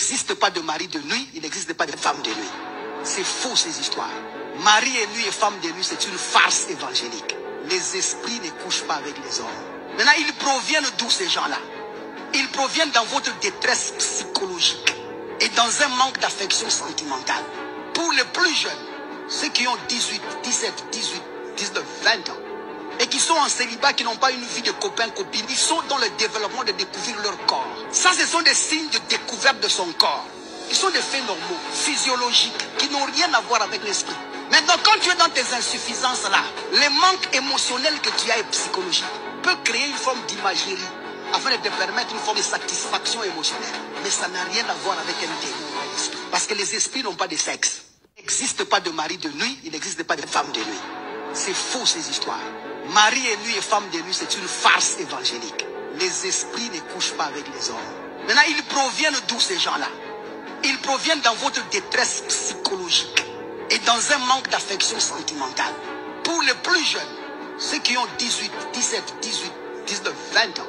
n'existe pas de mari de nuit, il n'existe pas de femme de nuit. C'est faux ces histoires. Marie et nuit et femme de nuit, c'est une farce évangélique. Les esprits ne couchent pas avec les hommes. Maintenant, ils proviennent d'où ces gens-là Ils proviennent dans votre détresse psychologique et dans un manque d'affection sentimentale. Pour les plus jeunes, ceux qui ont 18, 17, 18, 19, 20 ans, et qui sont en célibat, qui n'ont pas une vie de copain, copine. Ils sont dans le développement de découvrir leur corps. Ça, ce sont des signes de découverte de son corps. Ils sont des faits normaux, physiologiques, qui n'ont rien à voir avec l'esprit. Maintenant, quand tu es dans tes insuffisances-là, les manques émotionnels que tu as et psychologiques peuvent créer une forme d'imagerie afin de te permettre une forme de satisfaction émotionnelle. Mais ça n'a rien à voir avec un démon. Parce que les esprits n'ont pas de sexe. Il n'existe pas de mari de nuit, il n'existe pas de femme de nuit. C'est faux ces histoires. Marie lui et femme de lui, c'est une farce évangélique. Les esprits ne couchent pas avec les hommes. Maintenant, ils proviennent d'où ces gens-là Ils proviennent dans votre détresse psychologique et dans un manque d'affection sentimentale. Pour les plus jeunes, ceux qui ont 18, 17, 18, 19, 20 ans,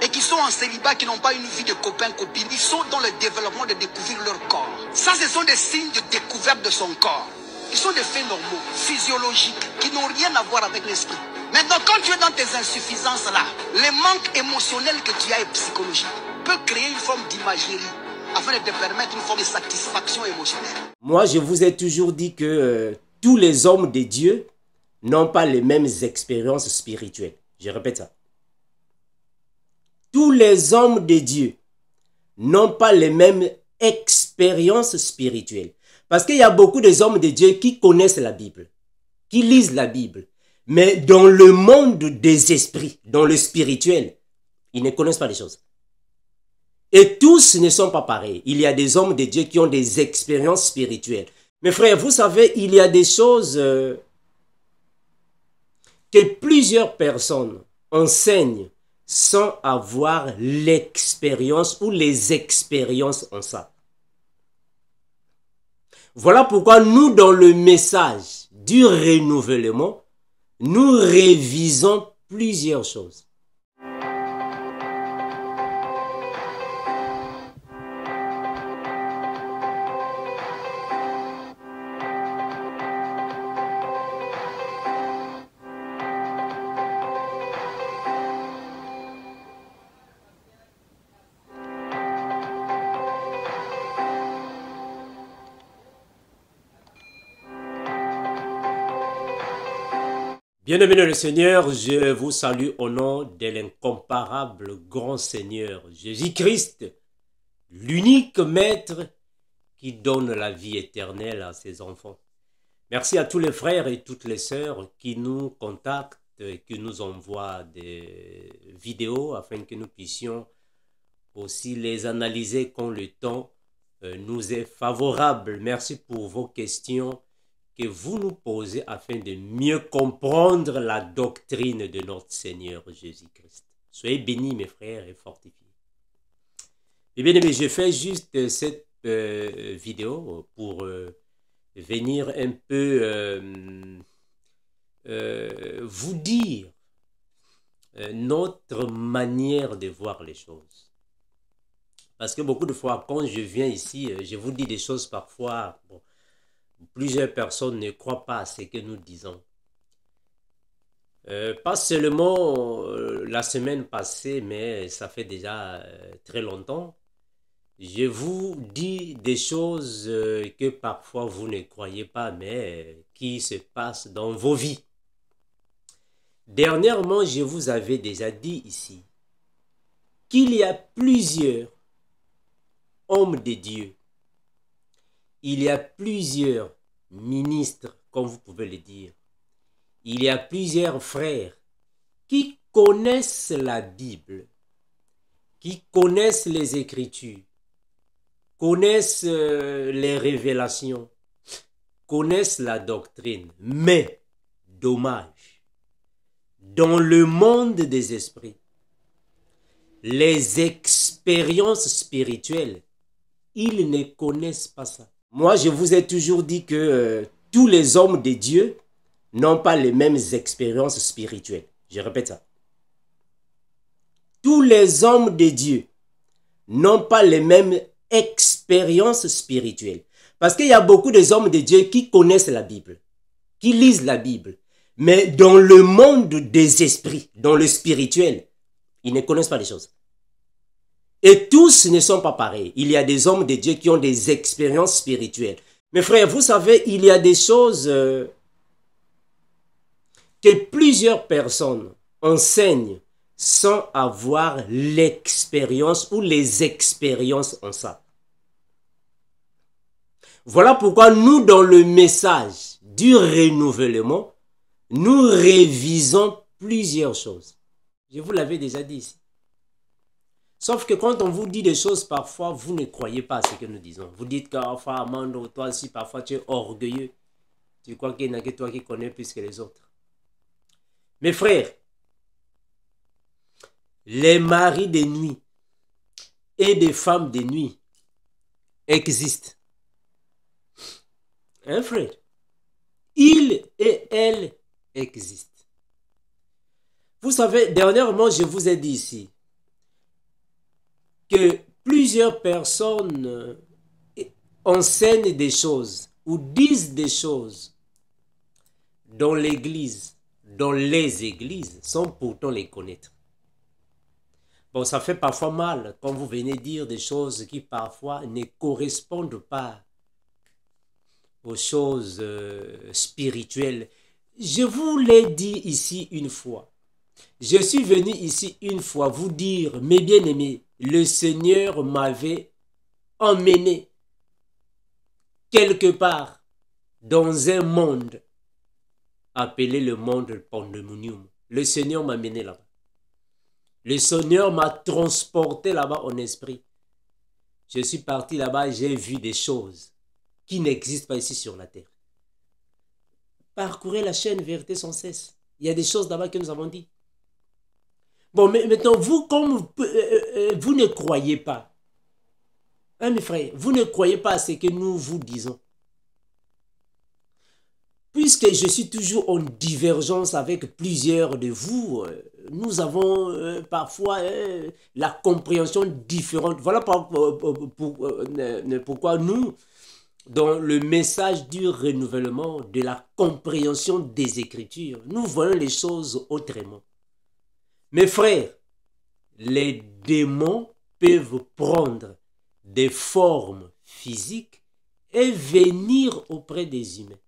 et qui sont en célibat, qui n'ont pas une vie de copain, copine, ils sont dans le développement de découvrir leur corps. Ça, ce sont des signes de découverte de son corps. Ils sont des faits normaux, physiologiques, qui n'ont rien à voir avec l'esprit. Maintenant, quand tu es dans tes insuffisances-là, les manques émotionnels que tu as et psychologique peut créer une forme d'imagerie afin de te permettre une forme de satisfaction émotionnelle. Moi, je vous ai toujours dit que euh, tous les hommes de Dieu n'ont pas les mêmes expériences spirituelles. Je répète ça. Tous les hommes de Dieu n'ont pas les mêmes expériences spirituelles. Parce qu'il y a beaucoup des hommes de Dieu qui connaissent la Bible, qui lisent la Bible, mais dans le monde des esprits, dans le spirituel, ils ne connaissent pas les choses. Et tous ne sont pas pareils. Il y a des hommes de Dieu qui ont des expériences spirituelles. Mes frères, vous savez, il y a des choses euh, que plusieurs personnes enseignent sans avoir l'expérience ou les expériences en ça. Voilà pourquoi nous, dans le message du renouvellement, nous révisons plusieurs choses. bien le Seigneur, je vous salue au nom de l'incomparable grand Seigneur Jésus-Christ, l'unique Maître qui donne la vie éternelle à ses enfants. Merci à tous les frères et toutes les sœurs qui nous contactent et qui nous envoient des vidéos afin que nous puissions aussi les analyser quand le temps euh, nous est favorable. Merci pour vos questions que vous nous posez afin de mieux comprendre la doctrine de notre Seigneur Jésus-Christ. Soyez bénis, mes frères, et fortifiés. Et eh bien mais je fais juste euh, cette euh, vidéo pour euh, venir un peu vous dire notre manière de voir les choses. Parce que beaucoup de fois, quand je viens ici, je vous dis des choses parfois plusieurs personnes ne croient pas à ce que nous disons. Euh, pas seulement euh, la semaine passée, mais ça fait déjà euh, très longtemps. Je vous dis des choses que parfois vous ne croyez pas, mais qui se passent dans vos vies. Dernièrement, je vous avais déjà dit ici qu'il y a plusieurs hommes de Dieu il y a plusieurs ministres, comme vous pouvez le dire. Il y a plusieurs frères qui connaissent la Bible, qui connaissent les Écritures, connaissent euh, les révélations, connaissent la doctrine. Mais, dommage, dans le monde des esprits, les expériences spirituelles, ils ne connaissent pas ça. Moi, je vous ai toujours dit que euh, tous les hommes de Dieu n'ont pas les mêmes expériences spirituelles. Je répète ça. Tous les hommes de Dieu n'ont pas les mêmes expériences spirituelles. Parce qu'il y a beaucoup d'hommes hommes de Dieu qui connaissent la Bible, qui lisent la Bible, mais dans le monde des esprits, dans le spirituel, ils ne connaissent pas les choses. Et tous ne sont pas pareils. Il y a des hommes de Dieu qui ont des expériences spirituelles. Mes frères, vous savez, il y a des choses euh, que plusieurs personnes enseignent sans avoir l'expérience ou les expériences en ça. Voilà pourquoi nous, dans le message du renouvellement, nous révisons plusieurs choses. Je vous l'avais déjà dit ici. Sauf que quand on vous dit des choses, parfois, vous ne croyez pas à ce que nous disons. Vous dites que, oh, enfin, Amando, toi aussi, parfois, tu es orgueilleux. Tu crois qu'il n'y a que toi qui connais plus que les autres. Mes frères, les maris des nuits et des femmes des nuits existent. Hein, frère? Il et elle existent. Vous savez, dernièrement, je vous ai dit ici, que plusieurs personnes euh, enseignent des choses ou disent des choses dans l'Église, dans les Églises sans pourtant les connaître. Bon, ça fait parfois mal quand vous venez dire des choses qui parfois ne correspondent pas aux choses euh, spirituelles. Je vous l'ai dit ici une fois. Je suis venu ici une fois vous dire, mes bien-aimés, le Seigneur m'avait emmené quelque part dans un monde appelé le monde pandemonium. Le Seigneur m'a mené là-bas. Le Seigneur m'a transporté là-bas en esprit. Je suis parti là-bas, j'ai vu des choses qui n'existent pas ici sur la terre. Parcourez la chaîne vérité sans cesse. Il y a des choses là-bas que nous avons dit. Bon, mais maintenant, vous, comme euh, euh, euh, vous ne croyez pas, hein, mes frères, vous ne croyez pas à ce que nous vous disons. Puisque je suis toujours en divergence avec plusieurs de vous, nous avons parfois la compréhension différente. Voilà pourquoi nous, dans le message du renouvellement, de la compréhension des Écritures, nous voyons les choses autrement. Mes frères, les démons peuvent prendre des formes physiques et venir auprès des humains.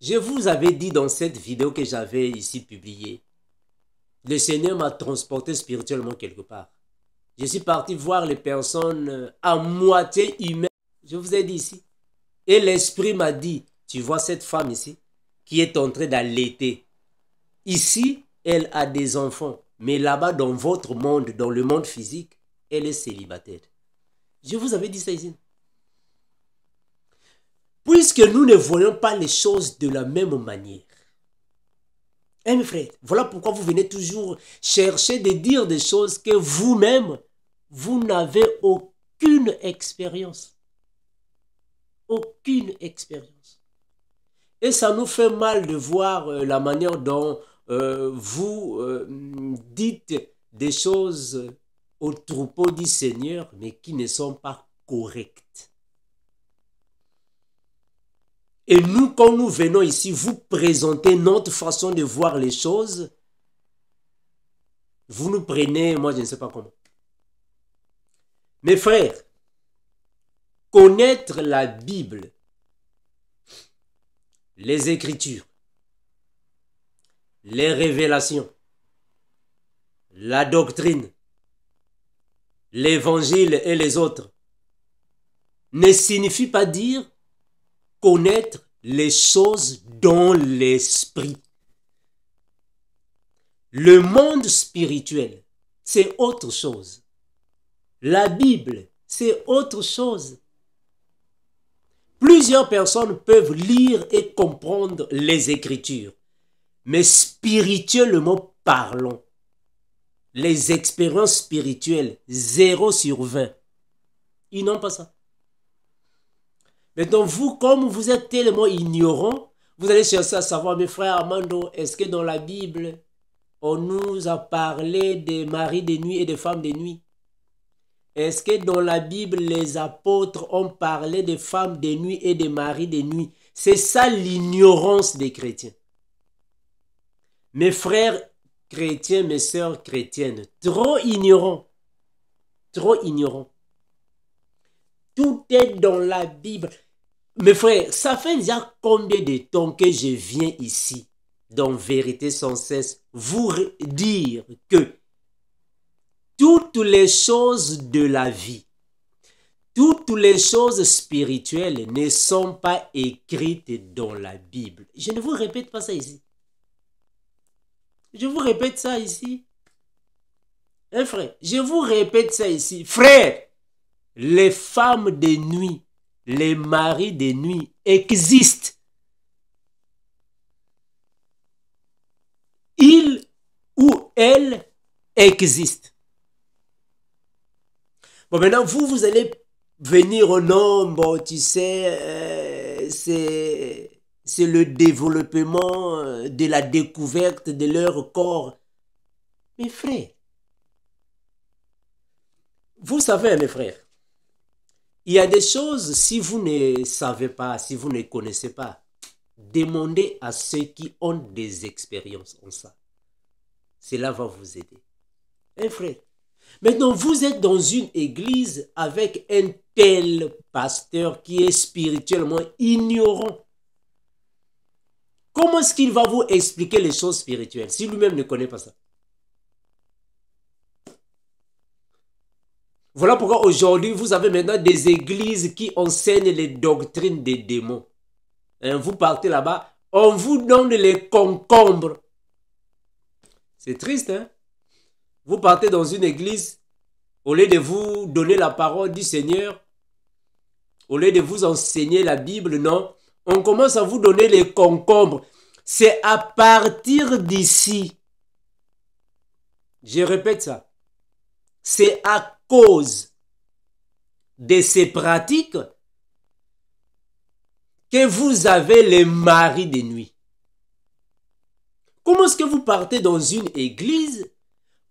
Je vous avais dit dans cette vidéo que j'avais ici publiée, le Seigneur m'a transporté spirituellement quelque part. Je suis parti voir les personnes à moitié humaines. Je vous ai dit ici. Et l'Esprit m'a dit, tu vois cette femme ici qui est en train l'été. Ici, elle a des enfants, mais là-bas, dans votre monde, dans le monde physique, elle est célibataire. Je vous avais dit ça ici. Puisque nous ne voyons pas les choses de la même manière. Eh mes frères, voilà pourquoi vous venez toujours chercher de dire des choses que vous-même, vous, vous n'avez aucune expérience. Aucune expérience. Et ça nous fait mal de voir euh, la manière dont euh, vous euh, dites des choses au troupeau du Seigneur, mais qui ne sont pas correctes. Et nous, quand nous venons ici vous présentez notre façon de voir les choses, vous nous prenez, moi je ne sais pas comment. Mes frères, connaître la Bible, les Écritures, les révélations, la doctrine, l'évangile et les autres ne signifient pas dire connaître les choses dans l'esprit. Le monde spirituel, c'est autre chose. La Bible, c'est autre chose. Plusieurs personnes peuvent lire et comprendre les Écritures. Mais spirituellement parlons, les expériences spirituelles, 0 sur 20, ils n'ont pas ça. Maintenant, vous, comme vous êtes tellement ignorant, vous allez chercher à savoir, mes frères Armando, est-ce que dans la Bible, on nous a parlé des maris des nuits et des femmes des nuits Est-ce que dans la Bible, les apôtres ont parlé des femmes des nuits et des maris des nuits C'est ça l'ignorance des chrétiens. Mes frères chrétiens, mes sœurs chrétiennes, trop ignorants, trop ignorants. Tout est dans la Bible. Mes frères, ça fait déjà combien de temps que je viens ici, dans Vérité sans cesse, vous dire que toutes les choses de la vie, toutes les choses spirituelles ne sont pas écrites dans la Bible. Je ne vous répète pas ça ici. Je vous répète ça ici. Eh, frère, je vous répète ça ici. Frère, les femmes de nuit, les maris de nuit existent. Il ou elle existent. Bon, maintenant, vous, vous allez venir au nombre, tu sais, euh, c'est c'est le développement euh, de la découverte de leur corps. Mes frères, vous savez, mes frères, il y a des choses, si vous ne savez pas, si vous ne connaissez pas, demandez à ceux qui ont des expériences en ça. Cela va vous aider. Mes frère? Maintenant, vous êtes dans une église avec un tel pasteur qui est spirituellement ignorant. Comment est-ce qu'il va vous expliquer les choses spirituelles si lui-même ne connaît pas ça Voilà pourquoi aujourd'hui, vous avez maintenant des églises qui enseignent les doctrines des démons. Hein, vous partez là-bas, on vous donne les concombres. C'est triste, hein Vous partez dans une église, au lieu de vous donner la parole du Seigneur, au lieu de vous enseigner la Bible, non, on commence à vous donner les concombres. C'est à partir d'ici. Je répète ça. C'est à cause de ces pratiques que vous avez les maris de nuit. Comment est-ce que vous partez dans une église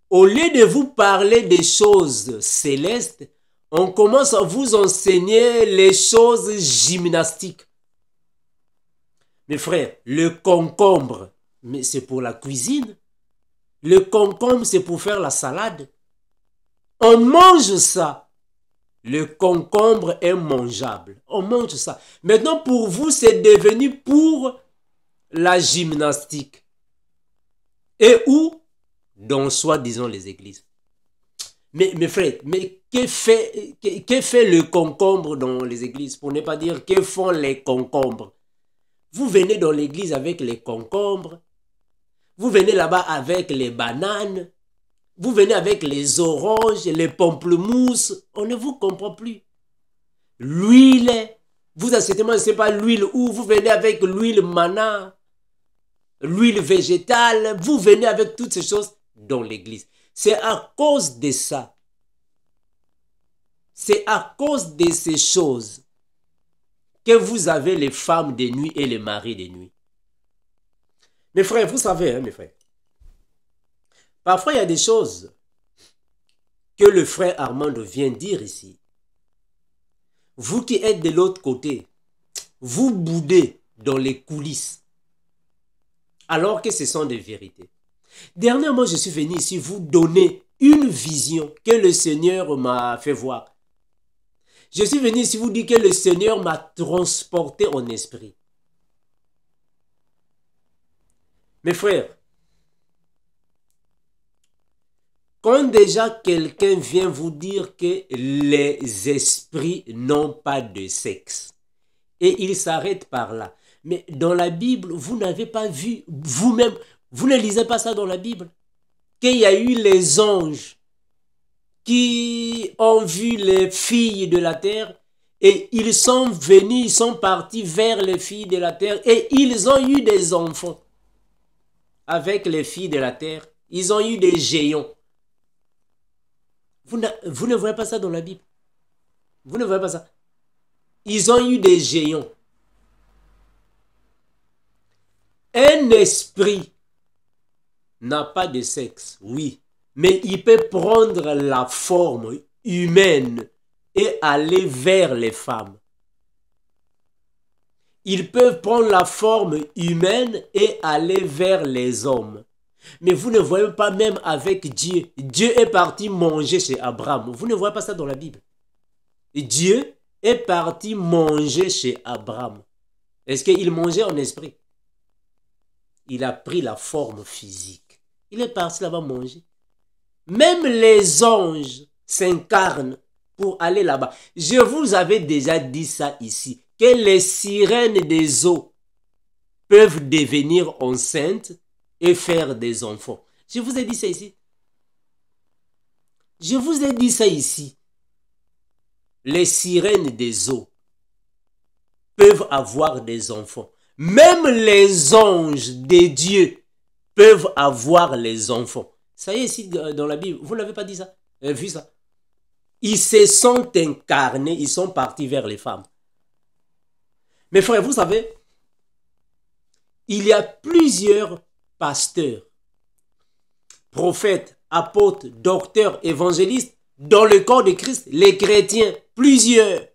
au lieu de vous parler des choses célestes, on commence à vous enseigner les choses gymnastiques. Mes frères, le concombre, mais c'est pour la cuisine. Le concombre, c'est pour faire la salade. On mange ça. Le concombre est mangeable. On mange ça. Maintenant, pour vous, c'est devenu pour la gymnastique. Et où Dans soi-disant les églises. Mais, mes frères, mais fait, que fait le concombre dans les églises Pour ne pas dire que font les concombres vous venez dans l'église avec les concombres. Vous venez là-bas avec les bananes. Vous venez avec les oranges, les pamplemousses. On ne vous comprend plus. L'huile. Vous acceptez, ne sais pas l'huile ou vous venez avec l'huile mana, l'huile végétale. Vous venez avec toutes ces choses dans l'église. C'est à cause de ça. C'est à cause de ces choses que vous avez les femmes des nuits et les maris des nuits. Mes frères, vous savez, hein, mes frères, parfois il y a des choses que le frère Armand vient dire ici. Vous qui êtes de l'autre côté, vous boudez dans les coulisses, alors que ce sont des vérités. Dernièrement, je suis venu ici vous donner une vision que le Seigneur m'a fait voir. Je suis venu ici vous dire que le Seigneur m'a transporté en esprit. Mes frères, quand déjà quelqu'un vient vous dire que les esprits n'ont pas de sexe, et il s'arrête par là, mais dans la Bible, vous n'avez pas vu vous-même, vous ne lisez pas ça dans la Bible, qu'il y a eu les anges qui ont vu les filles de la terre et ils sont venus, ils sont partis vers les filles de la terre et ils ont eu des enfants avec les filles de la terre. Ils ont eu des géants. Vous ne, voyez pas ça dans la Bible. Vous ne voyez pas ça. Ils ont eu des géants. Un esprit n'a pas de sexe, oui mais il peut prendre la forme humaine et aller vers les femmes. Ils peuvent prendre la forme humaine et aller vers les hommes. Mais vous ne voyez pas même avec Dieu. Dieu est parti manger chez Abraham. Vous ne voyez pas ça dans la Bible. Dieu est parti manger chez Abraham. Est-ce qu'il mangeait en esprit Il a pris la forme physique. Il est parti là-bas manger. Même les anges s'incarnent pour aller là-bas. Je vous avais déjà dit ça ici, que les sirènes des eaux peuvent devenir enceintes et faire des enfants. Je vous ai dit ça ici. Je vous ai dit ça ici. Les sirènes des eaux peuvent avoir des enfants. Même les anges des dieux peuvent avoir les enfants. Ça y est, ici, euh, dans la Bible, vous n'avez pas dit ça, euh, vu ça. Ils se sont incarnés, ils sont partis vers les femmes. Mais frères, vous savez, il y a plusieurs pasteurs, prophètes, apôtres, docteurs, évangélistes dans le corps de Christ, les chrétiens, plusieurs.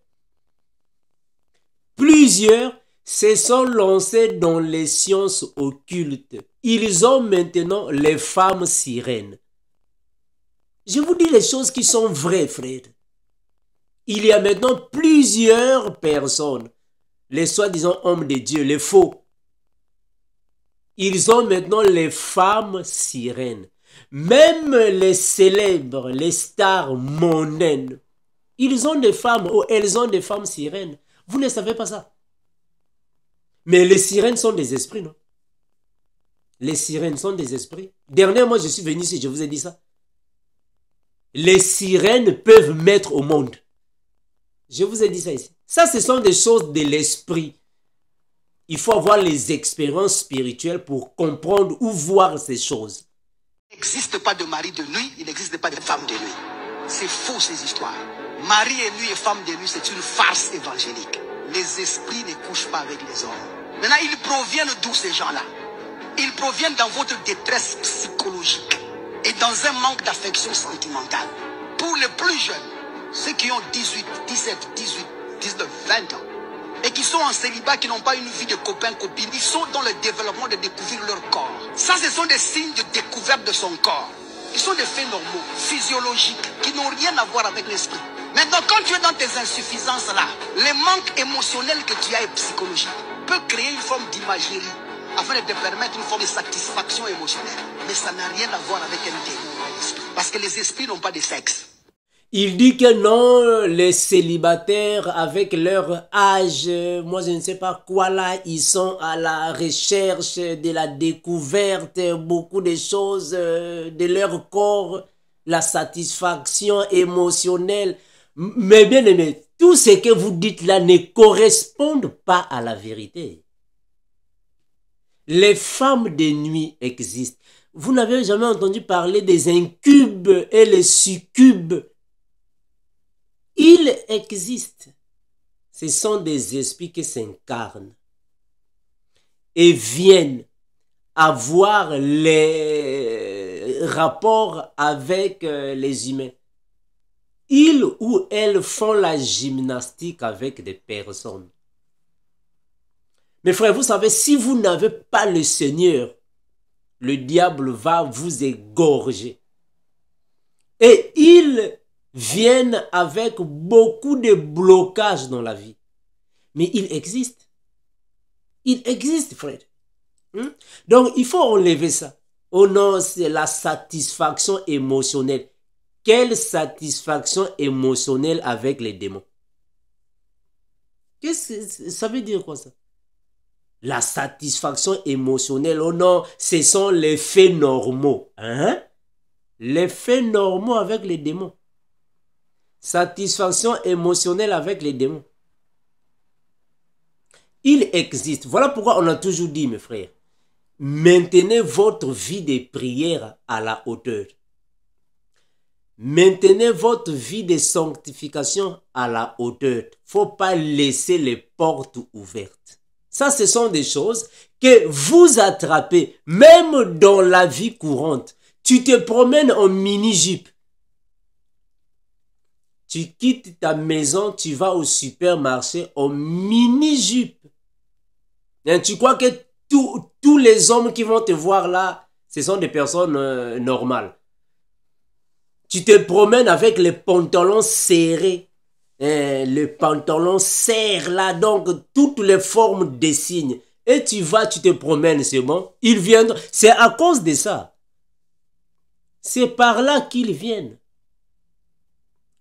Plusieurs se sont lancés dans les sciences occultes ils ont maintenant les femmes sirènes. Je vous dis les choses qui sont vraies, frère. Il y a maintenant plusieurs personnes, les soi-disant hommes de Dieu, les faux. Ils ont maintenant les femmes sirènes. Même les célèbres, les stars mondaines, ils ont des femmes ou oh, elles ont des femmes sirènes. Vous ne savez pas ça. Mais les sirènes sont des esprits, non les sirènes sont des esprits. Dernièrement, je suis venu ici, je vous ai dit ça. Les sirènes peuvent mettre au monde. Je vous ai dit ça ici. Ça, ce sont des choses de l'esprit. Il faut avoir les expériences spirituelles pour comprendre ou voir ces choses. Il n'existe pas de mari de nuit, il n'existe pas de femme de nuit. C'est faux ces histoires. Marie et nuit et femme de nuit, c'est une farce évangélique. Les esprits ne couchent pas avec les hommes. Maintenant, ils proviennent d'où ces gens-là ils proviennent dans votre détresse psychologique et dans un manque d'affection sentimentale. Pour les plus jeunes, ceux qui ont 18, 17, 18, 19, 20 ans, et qui sont en célibat, qui n'ont pas une vie de copain, copine, ils sont dans le développement de découvrir leur corps. Ça, ce sont des signes de découverte de son corps. Ils sont des faits normaux, physiologiques, qui n'ont rien à voir avec l'esprit. Maintenant, quand tu es dans tes insuffisances là, les manques émotionnels que tu as et psychologiques peuvent créer une forme d'imagerie afin de te permettre une forme de satisfaction émotionnelle. Mais ça n'a rien à voir avec un démon. Parce que les esprits n'ont pas de sexe. Il dit que non, les célibataires avec leur âge, moi je ne sais pas quoi là, ils sont à la recherche de la découverte, beaucoup de choses euh, de leur corps, la satisfaction émotionnelle. Mais bien aimé, tout ce que vous dites là ne correspond pas à la vérité. Les femmes de nuit existent. Vous n'avez jamais entendu parler des incubes et les succubes. Ils existent. Ce sont des esprits qui s'incarnent et viennent avoir les rapports avec euh, les humains. Ils ou elles font la gymnastique avec des personnes. Mais frères, vous savez, si vous n'avez pas le Seigneur, le diable va vous égorger. Et ils viennent avec beaucoup de blocages dans la vie. Mais il existe. Il existe, frère. Hmm? Donc, il faut enlever ça. Oh non, c'est la satisfaction émotionnelle. Quelle satisfaction émotionnelle avec les démons Qu'est-ce que ça veut dire quoi ça la satisfaction émotionnelle. Oh non, ce sont les faits normaux. Hein? Les faits normaux avec les démons. Satisfaction émotionnelle avec les démons. Il existe. Voilà pourquoi on a toujours dit, mes frères, maintenez votre vie de prière à la hauteur. Maintenez votre vie de sanctification à la hauteur. Faut pas laisser les portes ouvertes. Ça, ce sont des choses que vous attrapez, même dans la vie courante. Tu te promènes en mini-jupe. Tu quittes ta maison, tu vas au supermarché en mini-jupe. Hein, tu crois que tous les hommes qui vont te voir là, ce sont des personnes euh, normales. Tu te promènes avec les pantalons serrés. Et eh, le pantalon serre là, donc toutes les formes des signes. Et tu vas, tu te promènes, c'est bon. Ils viennent. C'est à cause de ça. C'est par là qu'ils viennent.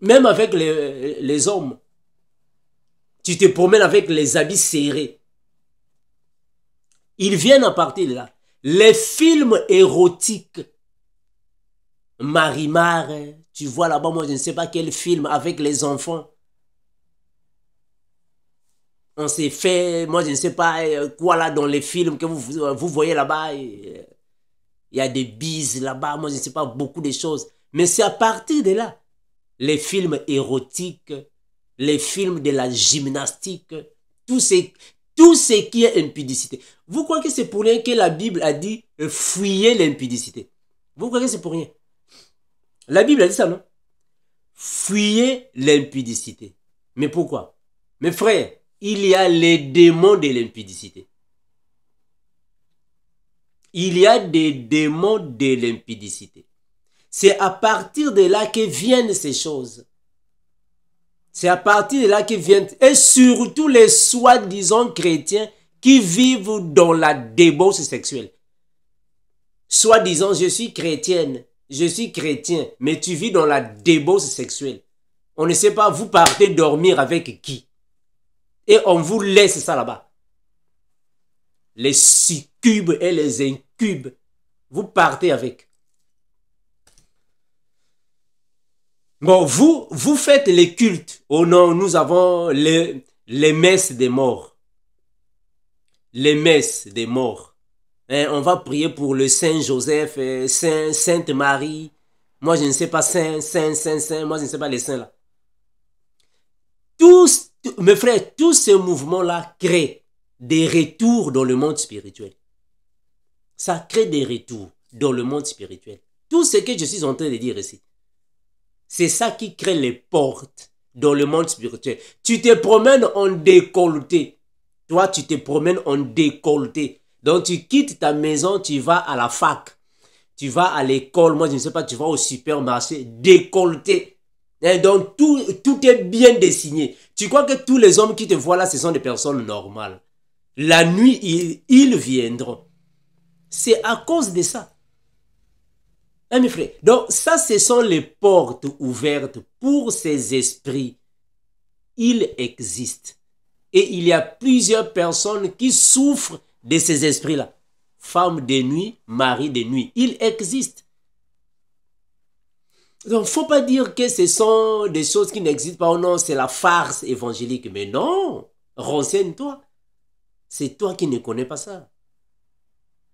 Même avec les, les hommes. Tu te promènes avec les habits serrés. Ils viennent à partir de là. Les films érotiques. Marimar, tu vois là-bas, moi je ne sais pas quel film avec les enfants on s'est fait, moi je ne sais pas euh, quoi là dans les films que vous, vous voyez là-bas. Euh, il y a des bises là-bas, moi je ne sais pas beaucoup de choses. Mais c'est à partir de là, les films érotiques, les films de la gymnastique, tout ce, tout ce qui est impudicité. Vous croyez que c'est pour rien que la Bible a dit euh, fuyez l'impudicité Vous croyez que c'est pour rien La Bible a dit ça, non Fuyez l'impudicité. Mais pourquoi Mes frères, il y a les démons de l'impudicité. Il y a des démons de l'impudicité. C'est à partir de là que viennent ces choses. C'est à partir de là que viennent, et surtout les soi-disant chrétiens qui vivent dans la débauche sexuelle. Soi-disant, je suis chrétienne, je suis chrétien, mais tu vis dans la débauche sexuelle. On ne sait pas, vous partez dormir avec qui et on vous laisse ça là-bas. Les succubes et les incubes, vous partez avec. Bon, vous, vous faites les cultes. Oh non, nous avons les, les messes des morts. Les messes des morts. Hein, on va prier pour le Saint Joseph, Saint, Sainte Marie. Moi, je ne sais pas Saint, Saint, Saint, Saint. Moi, je ne sais pas les saints là. Tous, mes frères, tous ces mouvements-là créent des retours dans le monde spirituel. Ça crée des retours dans le monde spirituel. Tout ce que je suis en train de dire ici, c'est ça qui crée les portes dans le monde spirituel. Tu te promènes en décolleté. Toi, tu te promènes en décolleté. Donc, tu quittes ta maison, tu vas à la fac, tu vas à l'école, moi, je ne sais pas, tu vas au supermarché, décolleté. Eh, donc tout, est bien dessiné. Tu crois que tous les hommes qui te voient là, ce sont des personnes normales. La nuit, ils, viendront. C'est à cause de ça. Hein, mes Donc ça, ce sont les portes ouvertes pour ces esprits. Ils existent. Et il y a plusieurs personnes qui souffrent de ces esprits-là. Femmes de nuit, mari de nuit. Ils existent. Donc, faut pas dire que ce sont des choses qui n'existent pas ou oh non, c'est la farce évangélique. Mais non, renseigne-toi. C'est toi qui ne connais pas ça.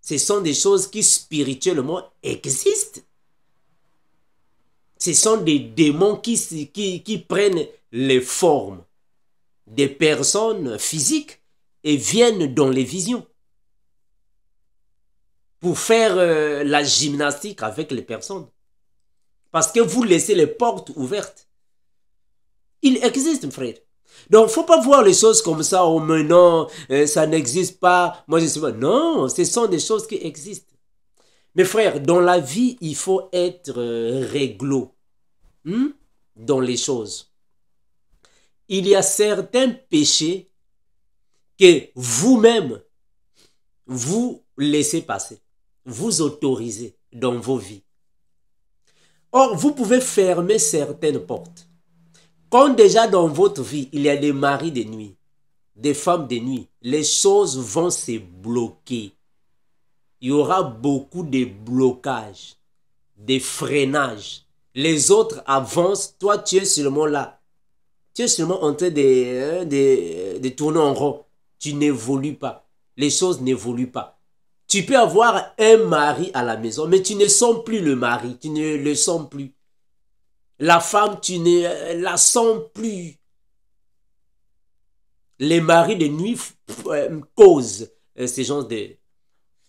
Ce sont des choses qui spirituellement existent. Ce sont des démons qui, qui, prennent les formes des personnes physiques et viennent dans les visions pour faire euh, la gymnastique avec les personnes. Parce que vous laissez les portes ouvertes. Il existe, frère. Donc, faut pas voir les choses comme ça, oh, menant, non, euh, ça n'existe pas. Moi, je sais pas. Non, ce sont des choses qui existent. Mes frères, dans la vie, il faut être euh, réglo hmm, dans les choses. Il y a certains péchés que vous-même, vous laissez passer, vous autorisez dans vos vies. Or, vous pouvez fermer certaines portes. Quand déjà dans votre vie, il y a des maris de nuit, des femmes de nuit, les choses vont se bloquer. Il y aura beaucoup de blocages, de freinages. Les autres avancent, toi tu es seulement là. Tu es seulement en train de, euh, de, de tourner en rond. Tu n'évolues pas. Les choses n'évoluent pas. Tu peux avoir un mari à la maison, mais tu ne sens plus le mari, tu ne le sens plus. La femme, tu ne euh, la sens plus. Les maris de nuit euh, causent ce euh, ces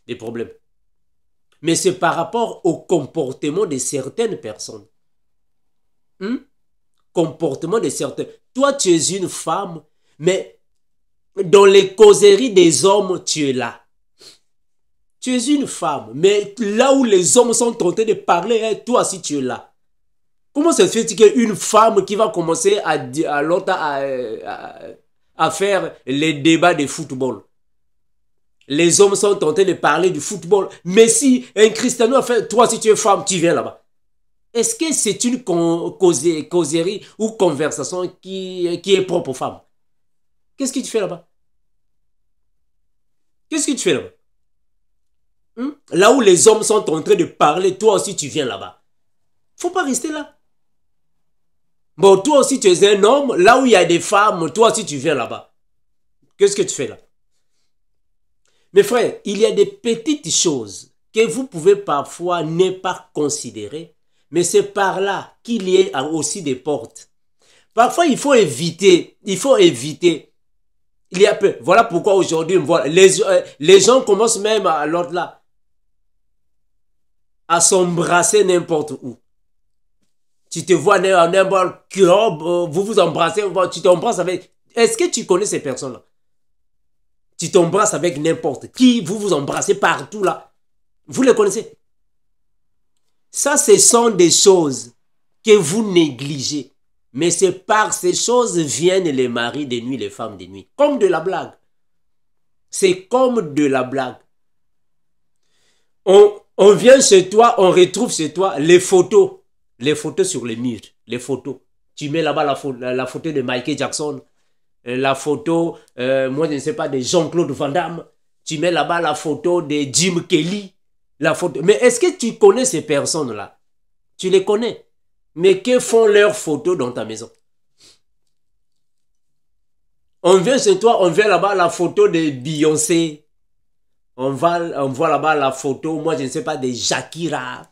de, problèmes. Mais c'est par rapport au comportement de certaines personnes. Hmm? Comportement de certaines. Toi, tu es une femme, mais dans les causeries des hommes, tu es là. Tu es une femme, mais là où les hommes sont tentés de parler, eh, toi si tu es là. Comment se fait-il qu'une femme qui va commencer à, à, faire les débats de football les hommes sont tentés de parler du football. Mais si un Cristiano a fait, toi si tu es femme, tu viens là-bas. Est-ce que c'est une causerie, ou conversation qui est propre aux femmes Qu'est-ce que tu fais là-bas Qu'est-ce que tu fais là-bas Hmm? Là où les hommes sont en train de parler, toi aussi tu viens là-bas. Faut pas rester là. Bon, toi aussi tu es un homme, là où il y a des femmes, toi aussi tu viens là-bas. Qu'est-ce que tu fais là Mes frères, il y a des petites choses que vous pouvez parfois ne pas considérer, mais c'est par là qu'il y a aussi des portes. Parfois, il faut éviter, il faut éviter. Il y a peu. Voilà pourquoi aujourd'hui, les, euh, les gens commencent même à l'ordre là à s'embrasser n'importe où. Tu te vois n'importe club, euh, vous vous embrassez, tu t'embrasses avec... Est-ce que tu connais ces personnes-là Tu t'embrasses avec n'importe qui, vous vous embrassez partout là. Vous les connaissez Ça, ce sont des choses que vous négligez. Mais c'est par ces choses viennent les maris de nuit, les femmes de nuit. Comme de la blague. C'est comme de la blague. On, on vient chez toi, on retrouve chez toi les photos. Les photos sur les murs, les photos. Tu mets là-bas la, la, photo de Michael Jackson, euh, la photo, euh, moi je ne sais pas, de Jean-Claude Van Damme. Tu mets là-bas la photo de Jim Kelly. La photo. Mais est-ce que tu connais ces personnes-là Tu les connais. Mais que font leurs photos dans ta maison On vient chez toi, on vient là-bas la photo de Beyoncé, on, va, on voit là-bas la photo, moi je ne sais pas, de Shakira.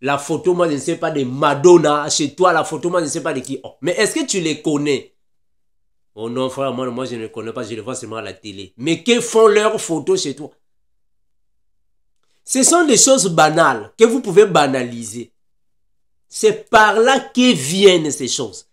La photo, moi je ne sais pas, de Madonna. Chez toi, la photo, moi je ne sais pas de qui. Oh. mais est-ce que tu les connais Oh non, frère, moi, je ne les connais pas, je les vois seulement à la télé. Mais que font leurs photos chez toi Ce sont des choses banales que vous pouvez banaliser. C'est par là que viennent ces choses.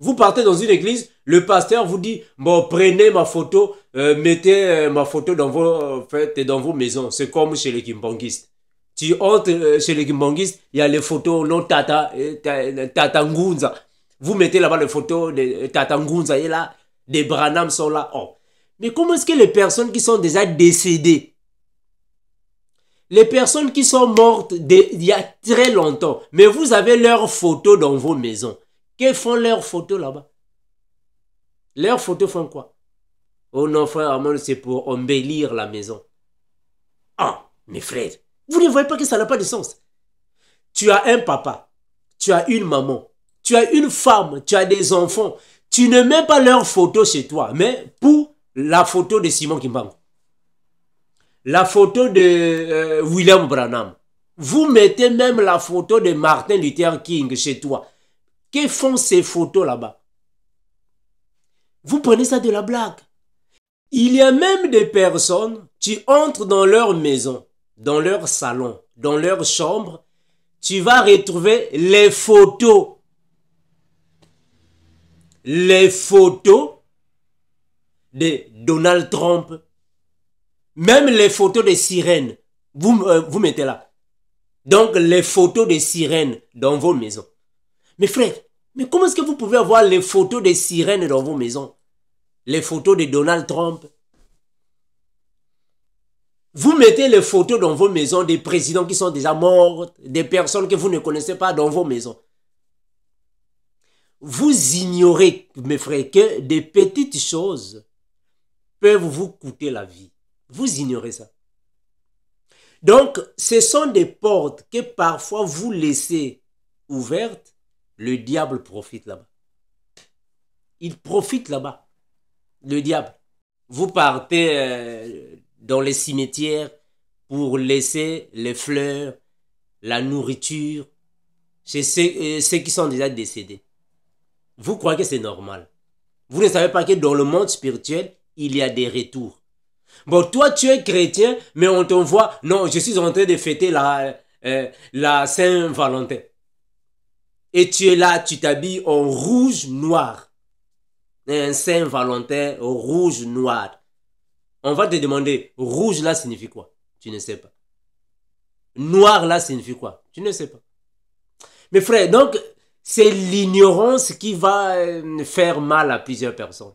Vous partez dans une église, le pasteur vous dit, bon, prenez ma photo, euh, mettez euh, ma photo dans vos euh, fêtes et dans vos maisons. C'est comme chez les kimbanguistes. Tu entres chez les kimbanguistes, il y a les photos non tata, tata ngunza. Vous mettez là-bas les photos de tata ngunza et là, des branames sont là. Oh. Mais comment est-ce que les personnes qui sont déjà décédées, les personnes qui sont mortes il y a très longtemps, mais vous avez leurs photos dans vos maisons. Que font leurs photos là-bas Leurs photos font quoi Oh non, frère Armand, c'est pour embellir la maison. Ah, mes frères, vous ne voyez pas que ça n'a pas de sens. Tu as un papa, tu as une maman, tu as une femme, tu as des enfants. Tu ne mets pas leurs photos chez toi, mais pour la photo de Simon Kimbang. La photo de euh, William Branham. Vous mettez même la photo de Martin Luther King chez toi que font ces photos là-bas Vous prenez ça de la blague. Il y a même des personnes, tu entres dans leur maison, dans leur salon, dans leur chambre, tu vas retrouver les photos. Les photos de Donald Trump. Même les photos de sirènes. Vous, euh, vous mettez là. Donc les photos de sirènes dans vos maisons. Mes frères, mais comment est-ce que vous pouvez avoir les photos des sirènes dans vos maisons Les photos de Donald Trump Vous mettez les photos dans vos maisons des présidents qui sont déjà morts, des personnes que vous ne connaissez pas dans vos maisons. Vous ignorez, mes frères, que des petites choses peuvent vous coûter la vie. Vous ignorez ça. Donc, ce sont des portes que parfois vous laissez ouvertes le diable profite là-bas. Il profite là-bas. Le diable. Vous partez euh, dans les cimetières pour laisser les fleurs, la nourriture chez euh, ceux, qui sont déjà décédés. Vous croyez que c'est normal. Vous ne savez pas que dans le monde spirituel, il y a des retours. Bon, toi, tu es chrétien, mais on voit, non, je suis en train de fêter la, euh, la Saint-Valentin. Et tu es là, tu t'habilles en rouge noir. Un Saint-Valentin rouge noir. On va te demander, rouge là signifie quoi Tu ne sais pas. Noir là signifie quoi Tu ne sais pas. Mes frères, donc, c'est l'ignorance qui va euh, faire mal à plusieurs personnes.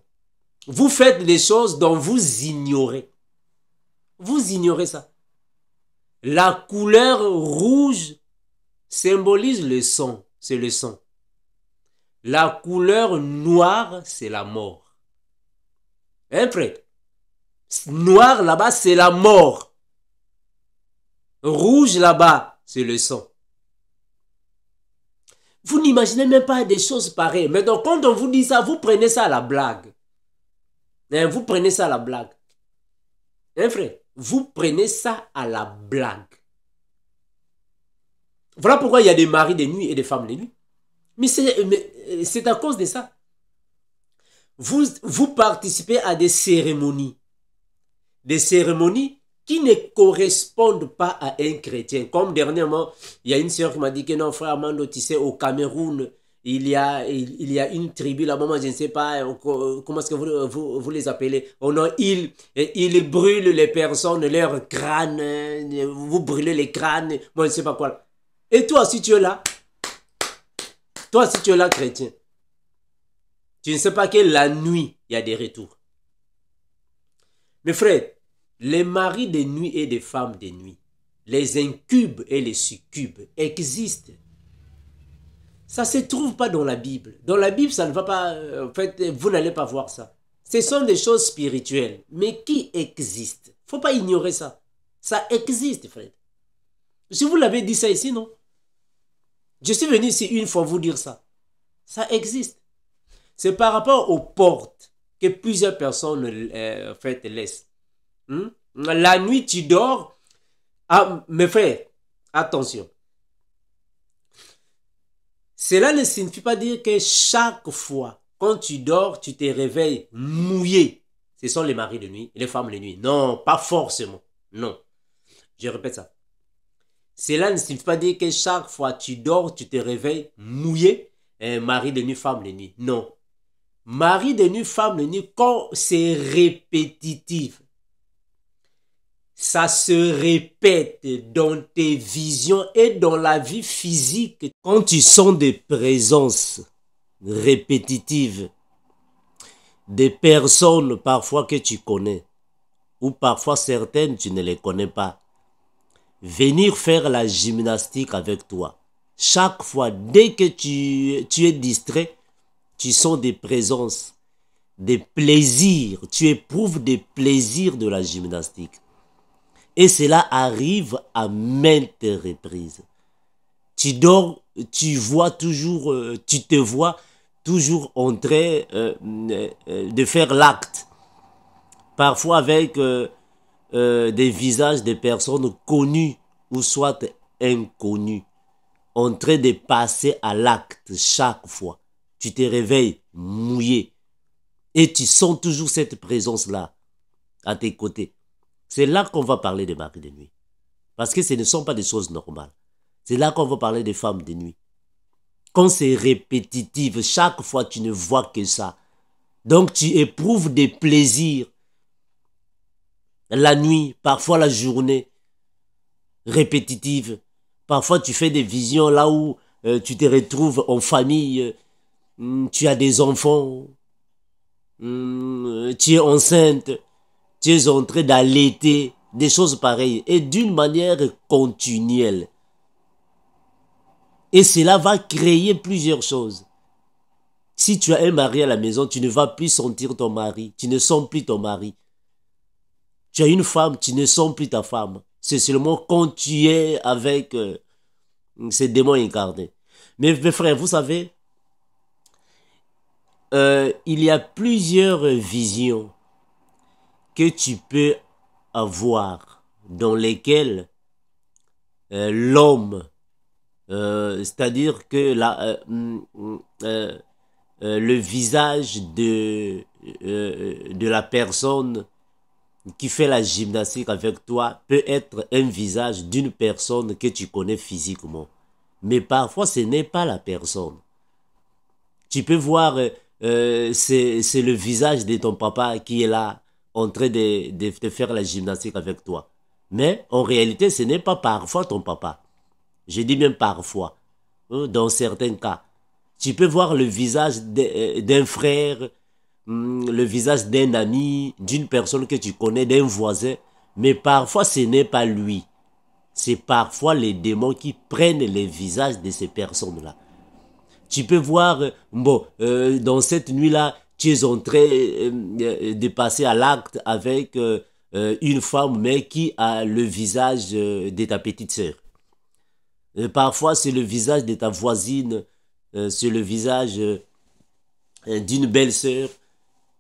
Vous faites des choses dont vous ignorez. Vous ignorez ça. La couleur rouge symbolise le sang c'est le sang. La couleur noire, c'est la mort. Hein, frère Noir là-bas, c'est la mort. Rouge là-bas, c'est le sang. Vous n'imaginez même pas des choses pareilles. Mais quand on vous dit ça, vous prenez ça à la blague. Hein, vous prenez ça à la blague. Un hein, frère Vous prenez ça à la blague. Voilà pourquoi il y a des maris des nuits et des femmes des nuits. Mais euh, c'est à cause de ça. Vous, vous participez à des cérémonies. Des cérémonies qui ne correspondent pas à un chrétien. Comme dernièrement, il y a une sœur qui m'a dit que non, frère Amando, tu sais, au Cameroun, il y a, il, y a une tribu là je ne sais pas euh, euh, comment est-ce que vous, les appelez. Oh non, ils, ils brûlent les personnes, leurs crânes, vous brûlez les crânes, moi je ne sais pas quoi. Et toi, si tu es là, toi, si tu es là, chrétien, tu ne sais pas que la nuit, il y a des retours. Mais frères, les maris de nuit et des femmes de nuit, les incubes et les succubes existent. Ça ne se trouve pas dans la Bible. Dans la Bible, ça ne va pas. Euh, en fait, vous n'allez pas voir ça. Ce sont des choses spirituelles, mais qui existent. faut pas ignorer ça. Ça existe, Fred. Si vous l'avez dit ça ici, non je suis venu ici une fois vous dire ça. Ça existe. C'est par rapport aux portes que plusieurs personnes euh, laissent. Hmm? La nuit, tu dors. Ah, mes frères, attention. Cela ne signifie pas dire que chaque fois, quand tu dors, tu te réveilles mouillé. Ce sont les maris de nuit, les femmes de nuit. Non, pas forcément. Non. Je répète ça. Cela ne signifie pas dire que chaque fois tu dors, tu te réveilles mouillé, et eh, mari de nuit, femme de nuit. Non. Mari de nuit, femme de nuit, quand c'est répétitif, ça se répète dans tes visions et dans la vie physique quand tu sens des présences répétitives des personnes parfois que tu connais ou parfois certaines tu ne les connais pas venir faire la gymnastique avec toi. Chaque fois, dès que tu, tu es distrait, tu sens des présences, des plaisirs, tu éprouves des plaisirs de la gymnastique. Et cela arrive à maintes reprises. Tu dors, tu vois toujours, euh, tu te vois toujours entrer, euh, euh, de faire l'acte. Parfois avec euh, des visages des personnes connues ou soit inconnues en train de passer à l'acte chaque fois. Tu te réveilles mouillé et tu sens toujours cette présence-là à tes côtés. C'est là qu'on va parler des marques de nuit. Parce que ce ne sont pas des choses normales. C'est là qu'on va parler des femmes de nuit. Quand c'est répétitif, chaque fois tu ne vois que ça. Donc tu éprouves des plaisirs la nuit, parfois la journée, répétitive. Parfois tu fais des visions là où euh, tu te retrouves en famille, euh, mm, tu as des enfants, mm, euh, tu es enceinte, tu es en train d'allaiter, des choses pareilles, et d'une manière continuelle. Et cela va créer plusieurs choses. Si tu as un mari à la maison, tu ne vas plus sentir ton mari, tu ne sens plus ton mari tu as une femme, tu ne sens plus ta femme. C'est seulement quand tu es avec euh, ces démons incarnés. Mais mes frères, vous savez, euh, il y a plusieurs visions que tu peux avoir dans lesquelles euh, l'homme, c'est-à-dire que la, mm, mm, le visage de, de la personne qui fait la gymnastique avec toi peut être un visage d'une personne que tu connais physiquement. Mais parfois, ce n'est pas la personne. Tu peux voir, euh, euh, c'est le visage de ton papa qui est là en train de, de, faire la gymnastique avec toi. Mais en réalité, ce n'est pas parfois ton papa. Je dis même parfois, hein, dans certains cas. Tu peux voir le visage euh, d'un frère Hmm, le visage d'un ami, d'une personne que tu connais, d'un voisin. Mais parfois, ce n'est pas lui. C'est parfois les démons qui prennent les visages de ces personnes-là. Tu peux voir, euh, bon, euh, dans cette nuit-là, tu es en train euh, de passer à l'acte avec une femme, mais qui a le visage de ta petite sœur. parfois, c'est le visage de ta voisine, c'est le visage d'une belle sœur.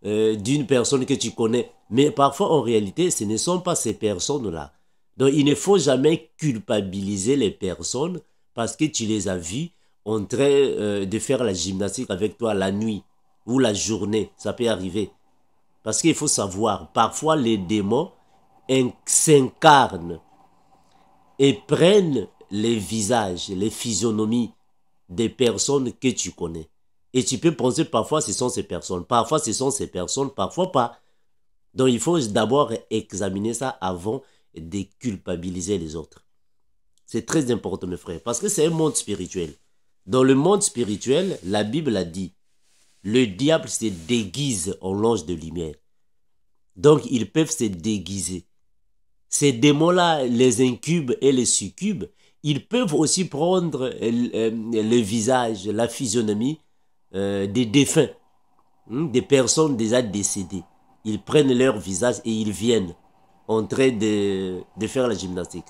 Euh, d'une personne que tu connais. Mais parfois, en réalité, ce ne sont pas ces personnes-là. Donc, il ne faut jamais culpabiliser les personnes parce que tu les as vues en train euh, de faire la gymnastique avec toi la nuit ou la journée. Ça peut arriver. Parce qu'il faut savoir, parfois les démons s'incarnent et prennent les visages, les physionomies des personnes que tu connais. Et tu peux penser parfois ce sont ces personnes, parfois ce sont ces personnes, parfois pas. Donc il faut d'abord examiner ça avant de culpabiliser les autres. C'est très important mes frères, parce que c'est un monde spirituel. Dans le monde spirituel, la Bible a dit, le diable se déguise en l'ange de lumière. Donc ils peuvent se déguiser. Ces démons-là, les incubes et les succubes, ils peuvent aussi prendre euh, euh, le visage, la physionomie euh, des défunts, hmm, des personnes déjà décédées. Ils prennent leur visage et ils viennent en train de, faire la gymnastique.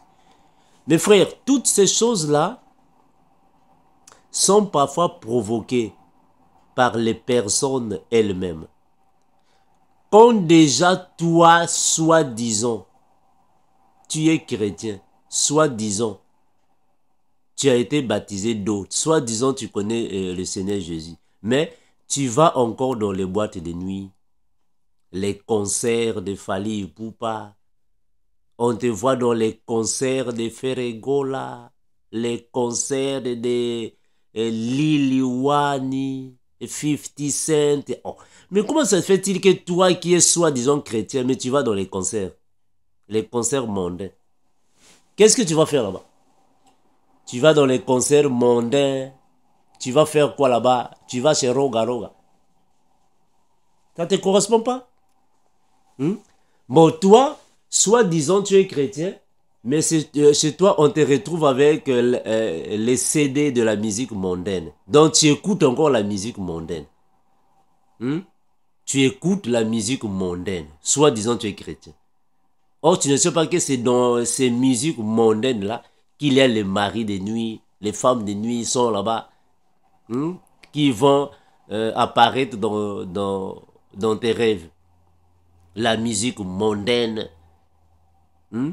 Mes frères, toutes ces choses-là sont parfois provoquées par les personnes elles-mêmes. Quand déjà toi, soi-disant, tu es chrétien, soi-disant, tu as été baptisé d'eau, soi-disant tu connais euh, le Seigneur Jésus, mais tu vas encore dans les boîtes de nuit, les concerts de Fali Poupa. On te voit dans les concerts de Ferregola, les concerts de, eh, Liliwani, 50 Cent. Oh. Mais comment ça se fait-il que toi qui es soi-disant chrétien, mais tu vas dans les concerts, les concerts mondains Qu'est-ce que tu vas faire là-bas Tu vas dans les concerts mondains tu vas faire quoi là-bas Tu vas chez Roga Roga. Ça ne te correspond pas. Hmm? Bon, toi, soi-disant, tu es chrétien, mais euh, chez toi, on te retrouve avec euh, euh, les CD de la musique mondaine. Donc, tu écoutes encore la musique mondaine. Hmm? Tu écoutes la musique mondaine. Soi-disant, tu es chrétien. Or, tu ne sais pas que c'est dans ces musiques mondaines-là qu'il y a les maris de nuit, les femmes de nuit sont là-bas. Hmm? qui vont euh, apparaître dans, dans, tes rêves. La musique mondaine. Hmm?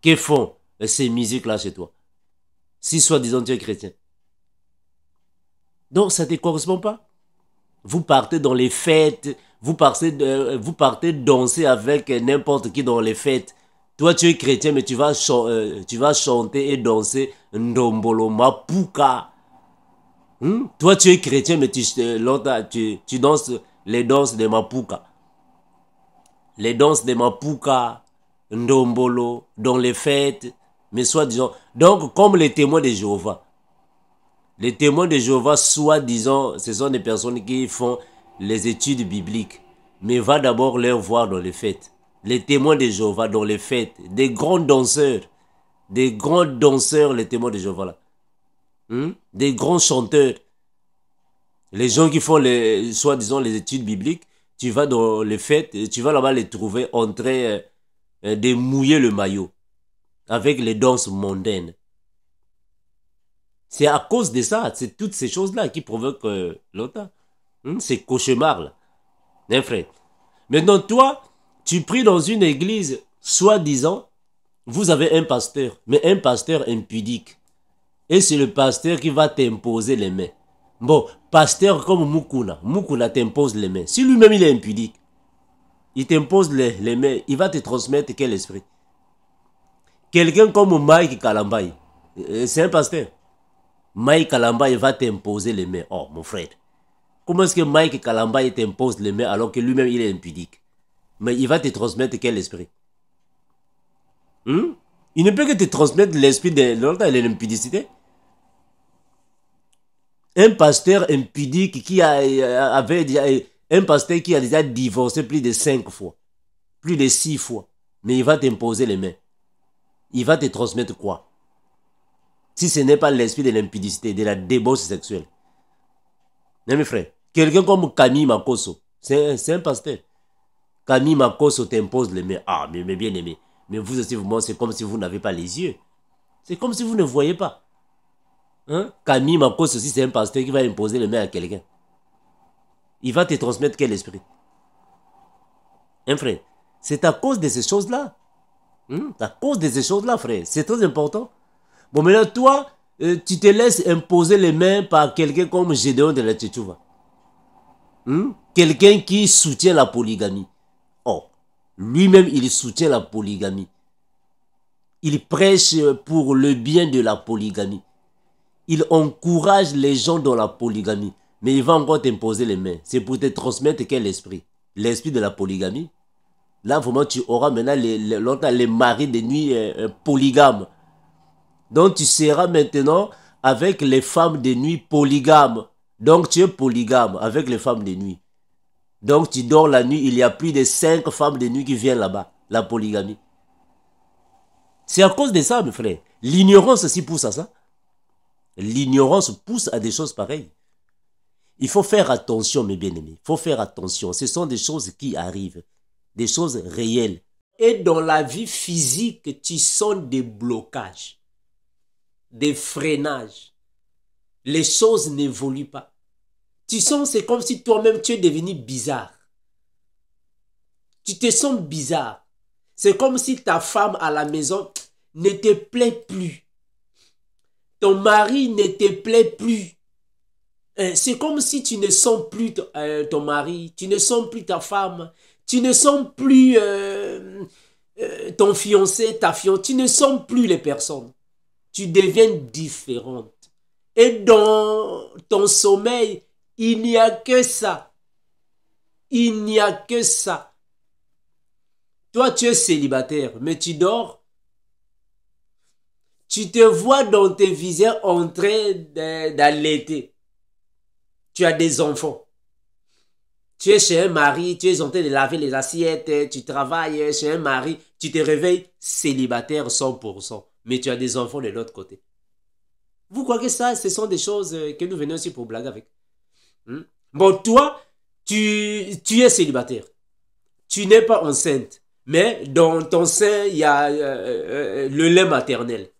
que font ces musiques-là chez toi Si soi-disant tu es chrétien. Donc ça ne te correspond pas. Vous partez dans les fêtes, vous partez, vous partez danser avec n'importe qui dans les fêtes. Toi, tu es chrétien, mais tu vas, euh, tu vas chanter et danser Ndombolo Mapuka. Hmm? Toi, tu es chrétien, mais tu, euh, tu, tu danses les danses de Mapuka. Les danses de Mapuka, Ndombolo, dans les fêtes, mais soi-disant. Donc, comme les témoins de Jéhovah. Les témoins de Jéhovah, soi-disant, ce sont des personnes qui font les études bibliques. Mais va d'abord les voir dans les fêtes. Les témoins de Jéhovah dans les fêtes. Des grands danseurs. Des grands danseurs, les témoins de Jéhovah là. Hmm? des grands chanteurs, les gens qui font les, soi-disant, les études bibliques, tu vas dans les fêtes, tu vas là-bas les trouver en train euh, euh, de mouiller le maillot avec les danses mondaines. C'est à cause de ça, c'est toutes ces choses-là qui provoquent euh, l'OTAN. C'est hmm, ces cauchemars-là. Hein, Maintenant, toi, tu pries dans une église, soi-disant, vous avez un pasteur, mais un pasteur impudique. Et c'est le pasteur qui va t'imposer les mains. Bon, pasteur comme Mukuna. Mukuna t'impose les mains. Si lui-même il est impudique, il t'impose les, les, mains. Il va te transmettre quel esprit Quelqu'un comme Mike Kalambay, euh, C'est un pasteur. Mike Kalambaye va t'imposer les mains. Oh, mon frère. Comment est-ce que Mike Kalambaye t'impose les mains alors que lui-même il est impudique Mais il va te transmettre quel esprit hmm? Il ne peut que te transmettre l'esprit de l'impudicité. Un pasteur impudique qui a, euh, avait déjà, euh, un pasteur qui a déjà divorcé plus de cinq fois, plus de six fois, mais il va t'imposer les mains. Il va te transmettre quoi Si ce n'est pas l'esprit de l'impudicité, de la débauche sexuelle. Mais mes quelqu'un comme Camille Makoso, c'est un, pasteur. Camille Makoso t'impose les mains. Ah, mais, bien aimé, mais vous aussi, vous, c'est comme si vous n'avez pas les yeux. C'est comme si vous ne voyez pas. Hein? Camille, ma cause aussi, c'est un pasteur qui va imposer les mains à quelqu'un. Il va te transmettre quel esprit Hein, frère C'est à cause de ces choses-là. C'est hein? À cause de ces choses-là, frère. C'est très important. Bon, maintenant, toi, euh, tu te laisses imposer les mains par quelqu'un comme Gédéon de la Tchétchouva. Hein? Quelqu'un qui soutient la polygamie. Oh, lui-même, il soutient la polygamie. Il prêche pour le bien de la polygamie. Il encourage les gens dans la polygamie. Mais il va encore t'imposer les mains. C'est pour te transmettre quel esprit L'esprit de la polygamie. Là, vraiment, tu auras maintenant les, les, maris de nuit euh, euh, polygames. Donc, tu seras maintenant avec les femmes de nuit polygames. Donc, tu es polygame avec les femmes de nuit. Donc, tu dors la nuit. Il y a plus de cinq femmes de nuit qui viennent là-bas. La polygamie. C'est à cause de ça, mes frères. L'ignorance aussi pousse à ça. L'ignorance pousse à des choses pareilles. Il faut faire attention, mes bien-aimés. Il faut faire attention. Ce sont des choses qui arrivent, des choses réelles. Et dans la vie physique, tu sens des blocages, des freinages. Les choses n'évoluent pas. Tu sens, c'est comme si toi-même tu es devenu bizarre. Tu te sens bizarre. C'est comme si ta femme à la maison ne te plaît plus ton mari ne te plaît plus. Hein, c'est comme si tu ne sens plus euh, ton mari, tu ne sens plus ta femme, tu ne sens plus euh, euh, ton fiancé, ta fiancée, tu ne sens plus les personnes. Tu deviens différente. Et dans ton sommeil, il n'y a que ça. Il n'y a que ça. Toi, tu es célibataire, mais tu dors tu te vois dans tes visions en train d'allaiter. Tu as des enfants. Tu es chez un mari, tu es en train de laver les assiettes, tu travailles chez un mari, tu te réveilles célibataire 100%, mais tu as des enfants de l'autre côté. Vous croyez que ça, ce sont des choses euh, que nous venons aussi pour blaguer avec hmm? Bon, toi, tu, es célibataire. Tu n'es pas enceinte. Mais dans ton sein, il y a euh, euh, le lait maternel.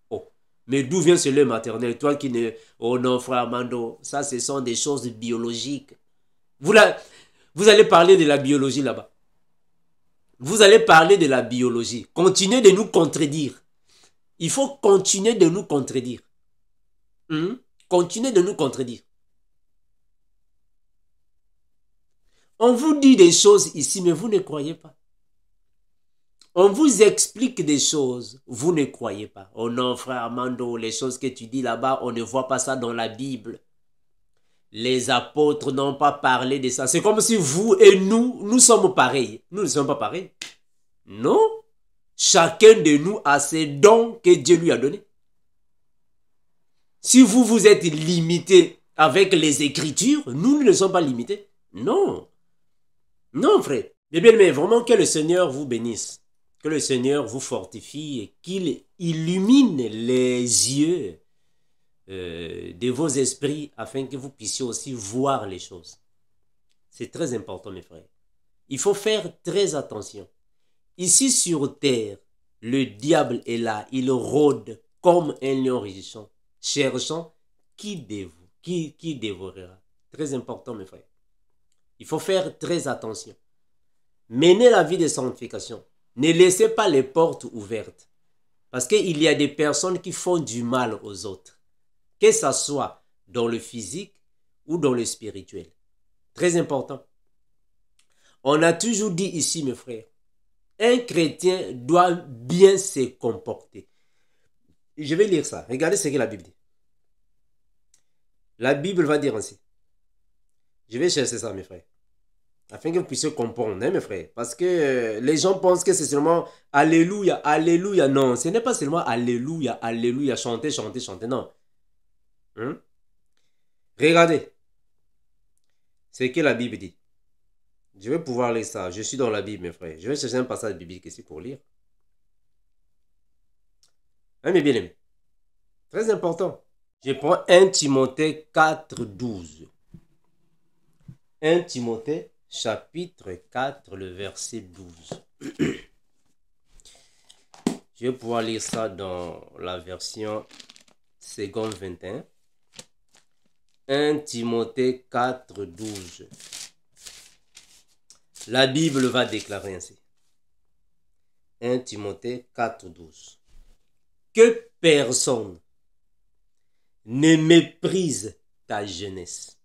Mais d'où vient ce lait maternel Toi qui ne... Oh non, frère Amando. ça ce sont des choses biologiques. Vous, Vous allez parler de la biologie là-bas. Vous allez parler de la biologie. Continuez de nous contredire. Il faut continuer de nous contredire. Hmm? Continuez de nous contredire. On vous dit des choses ici, mais vous ne croyez pas. On vous explique des choses, vous ne croyez pas. Oh non, frère Armando, les choses que tu dis là-bas, on ne voit pas ça dans la Bible. Les apôtres n'ont pas parlé de ça. C'est comme si vous et nous, nous sommes pareils. Nous ne sommes pas pareils. Non. Chacun de nous a ses dons que Dieu lui a donnés. Si vous vous êtes limité avec les Écritures, nous ne sommes pas limités. Non. Non, frère. Mais bien, mais vraiment que le Seigneur vous bénisse. Que le Seigneur vous fortifie et qu'il illumine les yeux euh, de vos esprits afin que vous puissiez aussi voir les choses. C'est très important, mes frères. Il faut faire très attention. Ici sur terre, le diable est là, il rôde comme un lion rugissant, cherchant qui qui, dévorera. Très important, mes frères. Il faut faire très attention. Menez la vie de sanctification. Ne laissez pas les portes ouvertes. Parce qu'il y a des personnes qui font du mal aux autres. Que ça soit dans le physique ou dans le spirituel. Très important. On a toujours dit ici, mes frères, un chrétien doit bien se comporter. Je vais lire ça. Regardez ce que la Bible dit. La Bible va dire ainsi. Je vais chercher ça, mes frères afin que vous puissiez comprendre, hein, mes frères. Parce que euh, les gens pensent que c'est seulement Alléluia, Alléluia. Non, ce n'est pas seulement Alléluia, Alléluia, chanter, chanter, chanter. Non. Hein? Regardez ce que la Bible dit. Je vais pouvoir lire ça. Je suis dans la Bible, mes frères. Je vais chercher un passage biblique ici pour lire. Hein, mes bien-aimés. Très important. Je prends 1 Timothée 4, 12. 1 Timothée chapitre 4, le verset 12. Je vais pouvoir lire ça dans la version seconde 21. 1 Timothée 4, 12. La Bible va déclarer ainsi. 1 Timothée 4, 12. Que personne ne méprise ta jeunesse,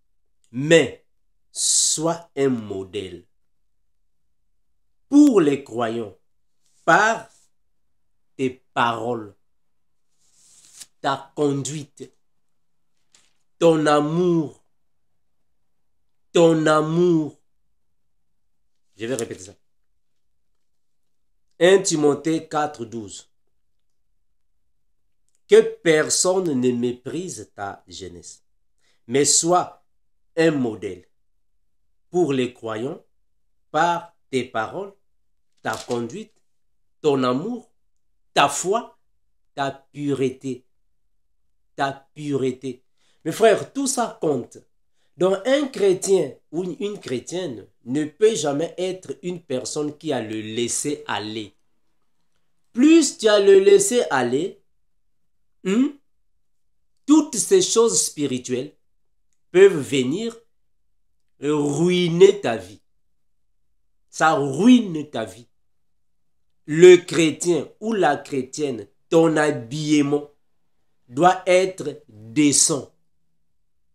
mais Sois un modèle pour les croyants par tes paroles, ta conduite, ton amour, ton amour. Je vais répéter ça. 1 Timothée 4, 12. Que personne ne méprise ta jeunesse, mais sois un modèle pour les croyants par tes paroles, ta conduite, ton amour, ta foi, ta pureté. Ta pureté. Mes frères, tout ça compte. Donc un chrétien ou une chrétienne ne peut jamais être une personne qui a le laissé aller. Plus tu as le laissé aller, hmm, toutes ces choses spirituelles peuvent venir ruiner ta vie. Ça ruine ta vie. Le chrétien ou la chrétienne, ton habillement doit être décent.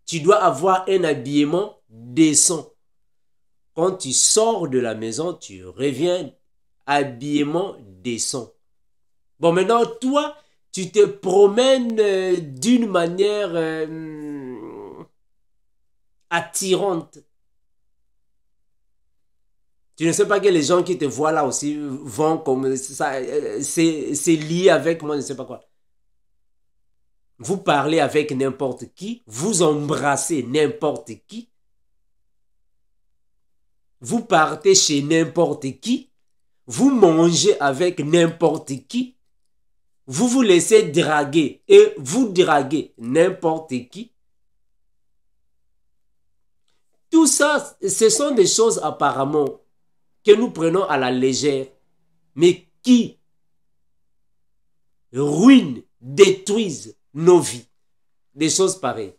Tu dois avoir un habillement décent. Quand tu sors de la maison, tu reviens habillement décent. Bon, maintenant, toi, tu te promènes euh, d'une manière euh, attirante. Tu ne sais pas que les gens qui te voient là aussi vont comme ça, euh, c'est lié avec moi, je ne sais pas quoi. Vous parlez avec n'importe qui, vous embrassez n'importe qui, vous partez chez n'importe qui, vous mangez avec n'importe qui, vous vous laissez draguer et vous draguez n'importe qui. Tout ça, ce sont des choses apparemment que nous prenons à la légère, mais qui ruinent, détruisent nos vies. Des choses pareilles.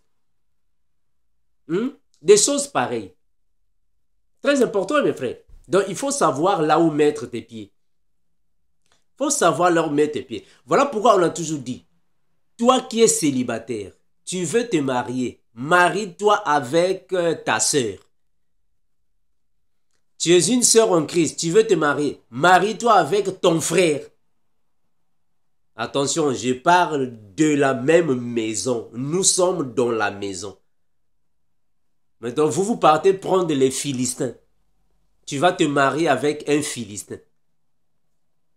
Hmm? Des choses pareilles. Très important, mes frères. Donc, il faut savoir là où mettre tes pieds. Il faut savoir là où mettre tes pieds. Voilà pourquoi on a toujours dit, toi qui es célibataire, tu veux te marier, marie-toi avec euh, ta sœur. Tu es une sœur en Christ, tu veux te marier. Marie-toi avec ton frère. Attention, je parle de la même maison. Nous sommes dans la maison. Maintenant, vous vous partez prendre les Philistins. Tu vas te marier avec un Philistin.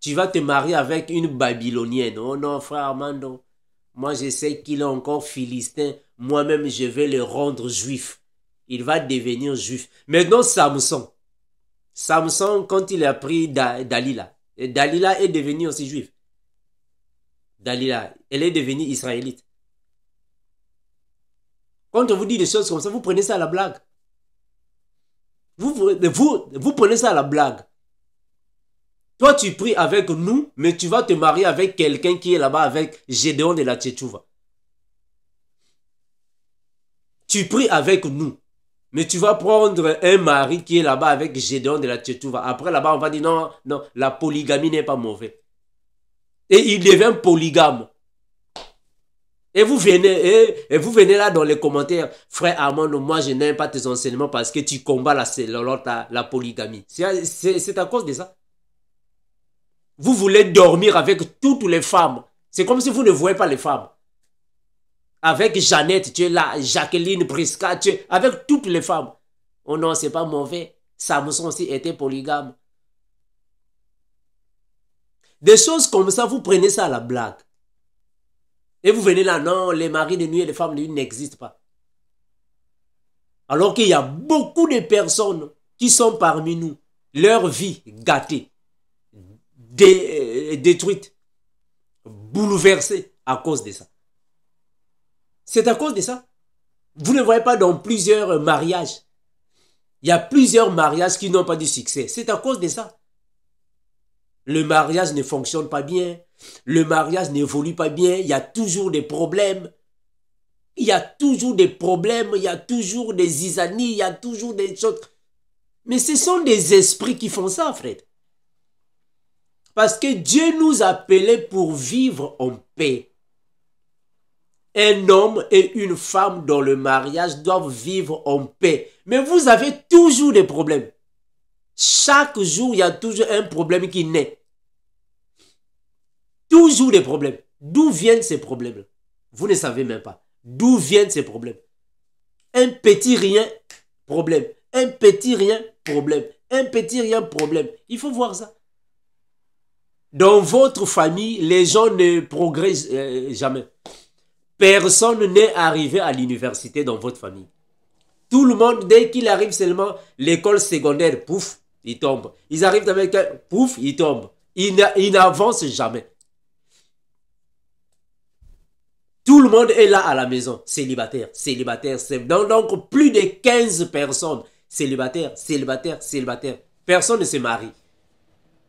Tu vas te marier avec une Babylonienne. Oh non, frère Armando. Moi, je sais qu'il est encore Philistin. Moi-même, je vais le rendre juif. Il va devenir juif. Maintenant, Samson. Samson, quand il a pris Dalila, et Dalila est devenue aussi juive. Dalila, elle est devenue israélite. Quand on vous dit des choses comme ça, vous prenez ça à la blague. Vous, vous, vous prenez ça à la blague. Toi, tu pries avec nous, mais tu vas te marier avec quelqu'un qui est là-bas avec Gédéon de la Tchétchouva. Tu pries avec nous. Mais tu vas prendre un mari qui est là-bas avec Gédéon de la Tchétouva. Après, là-bas, on va dire non, non, la polygamie n'est pas mauvaise. Et il devient polygame. Et vous venez, et, vous venez là dans les commentaires, frère Armand, moi je n'aime pas tes enseignements parce que tu combats la, la, la polygamie. C'est à cause de ça. Vous voulez dormir avec toutes les femmes. C'est comme si vous ne voyez pas les femmes. Avec Jeannette, tu es là. Jacqueline, brisca tu es avec toutes les femmes. Oh non, c'est pas mauvais. Samson aussi était polygame. Des choses comme ça, vous prenez ça à la blague. Et vous venez là, non, les maris de nuit et les femmes de nuit n'existent pas. Alors qu'il y a beaucoup de personnes qui sont parmi nous, leur vie gâtée, euh, détruite, bouleversée à cause de ça. C'est à cause de ça. Vous ne voyez pas dans plusieurs mariages. Il y a plusieurs mariages qui n'ont pas de succès. C'est à cause de ça. Le mariage ne fonctionne pas bien. Le mariage n'évolue pas bien. Il y a toujours des problèmes. Il y a toujours des problèmes. Il y a toujours des isanies. Il y a toujours des choses. Mais ce sont des esprits qui font ça, Fred. Parce que Dieu nous appelait pour vivre en paix un homme et une femme dans le mariage doivent vivre en paix. Mais vous avez toujours des problèmes. Chaque jour, il y a toujours un problème qui naît. Toujours des problèmes. D'où viennent ces problèmes Vous ne savez même pas. D'où viennent ces problèmes Un petit rien, problème. Un petit rien, problème. Un petit rien, problème. Il faut voir ça. Dans votre famille, les gens ne progressent euh, jamais. Personne n'est arrivé à l'université dans votre famille. Tout le monde, dès qu'il arrive seulement l'école secondaire, pouf, il tombe. Ils arrivent avec un pouf, il tombe. Il n'avance jamais. Tout le monde est là à la maison, célibataire, célibataire, célibataire. Donc, plus de 15 personnes, célibataire, célibataire, célibataire. Personne ne se marie.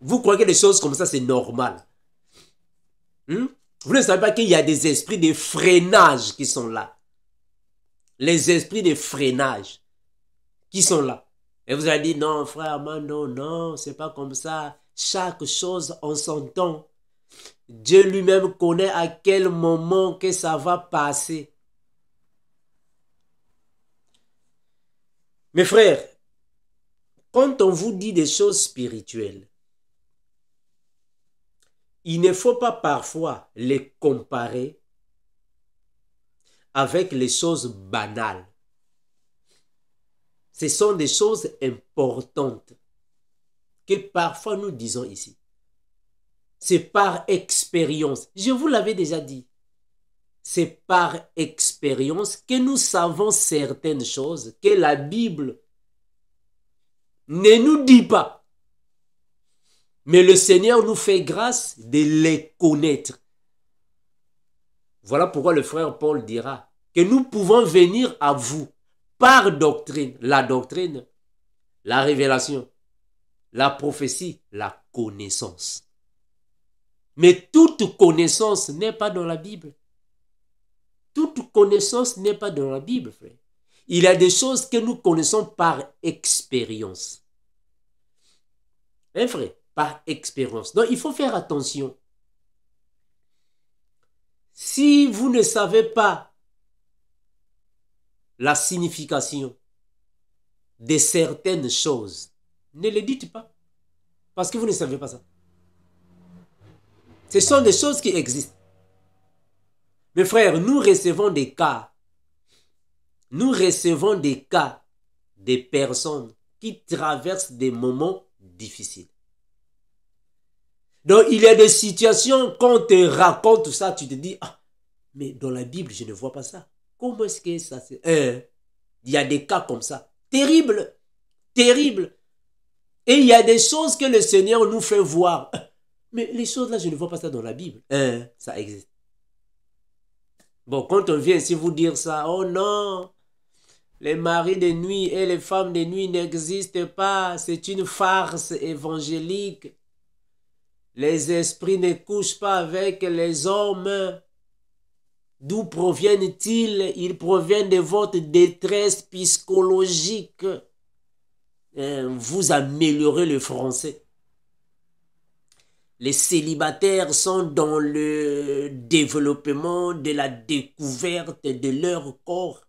Vous croyez que des choses comme ça, c'est normal. Hmm? Vous ne savez pas qu'il y a des esprits de freinage qui sont là. Les esprits de freinage qui sont là. Et vous allez dire, non, frère, non, non, c'est pas comme ça. Chaque chose en son Dieu lui-même connaît à quel moment que ça va passer. Mes frères, quand on vous dit des choses spirituelles, il ne faut pas parfois les comparer avec les choses banales. Ce sont des choses importantes que parfois nous disons ici. C'est par expérience. Je vous l'avais déjà dit. C'est par expérience que nous savons certaines choses que la Bible ne nous dit pas. Mais le Seigneur nous fait grâce de les connaître. Voilà pourquoi le frère Paul dira que nous pouvons venir à vous par doctrine, la doctrine, la révélation, la prophétie, la connaissance. Mais toute connaissance n'est pas dans la Bible. Toute connaissance n'est pas dans la Bible, frère. Il y a des choses que nous connaissons par expérience. Hein, frère par expérience. Donc, il faut faire attention. Si vous ne savez pas la signification de certaines choses, ne les dites pas. Parce que vous ne savez pas ça. Ce sont des choses qui existent. Mes frères, nous recevons des cas. Nous recevons des cas des personnes qui traversent des moments difficiles. Donc, il y a des situations, quand on te raconte ça, tu te dis, ah, mais dans la Bible, je ne vois pas ça. Comment est-ce que ça c'est... Hein? il y a des cas comme ça. Terrible. Terrible. Et il y a des choses que le Seigneur nous fait voir. Mais les choses-là, je ne vois pas ça dans la Bible. Hein? ça existe. Bon, quand on vient ici vous dire ça, oh non, les maris de nuit et les femmes de nuit n'existent pas, c'est une farce évangélique. Les esprits ne couchent pas avec les hommes. D'où proviennent-ils Ils proviennent de votre détresse psychologique. Euh, vous améliorez le français. Les célibataires sont dans le développement de la découverte de leur corps.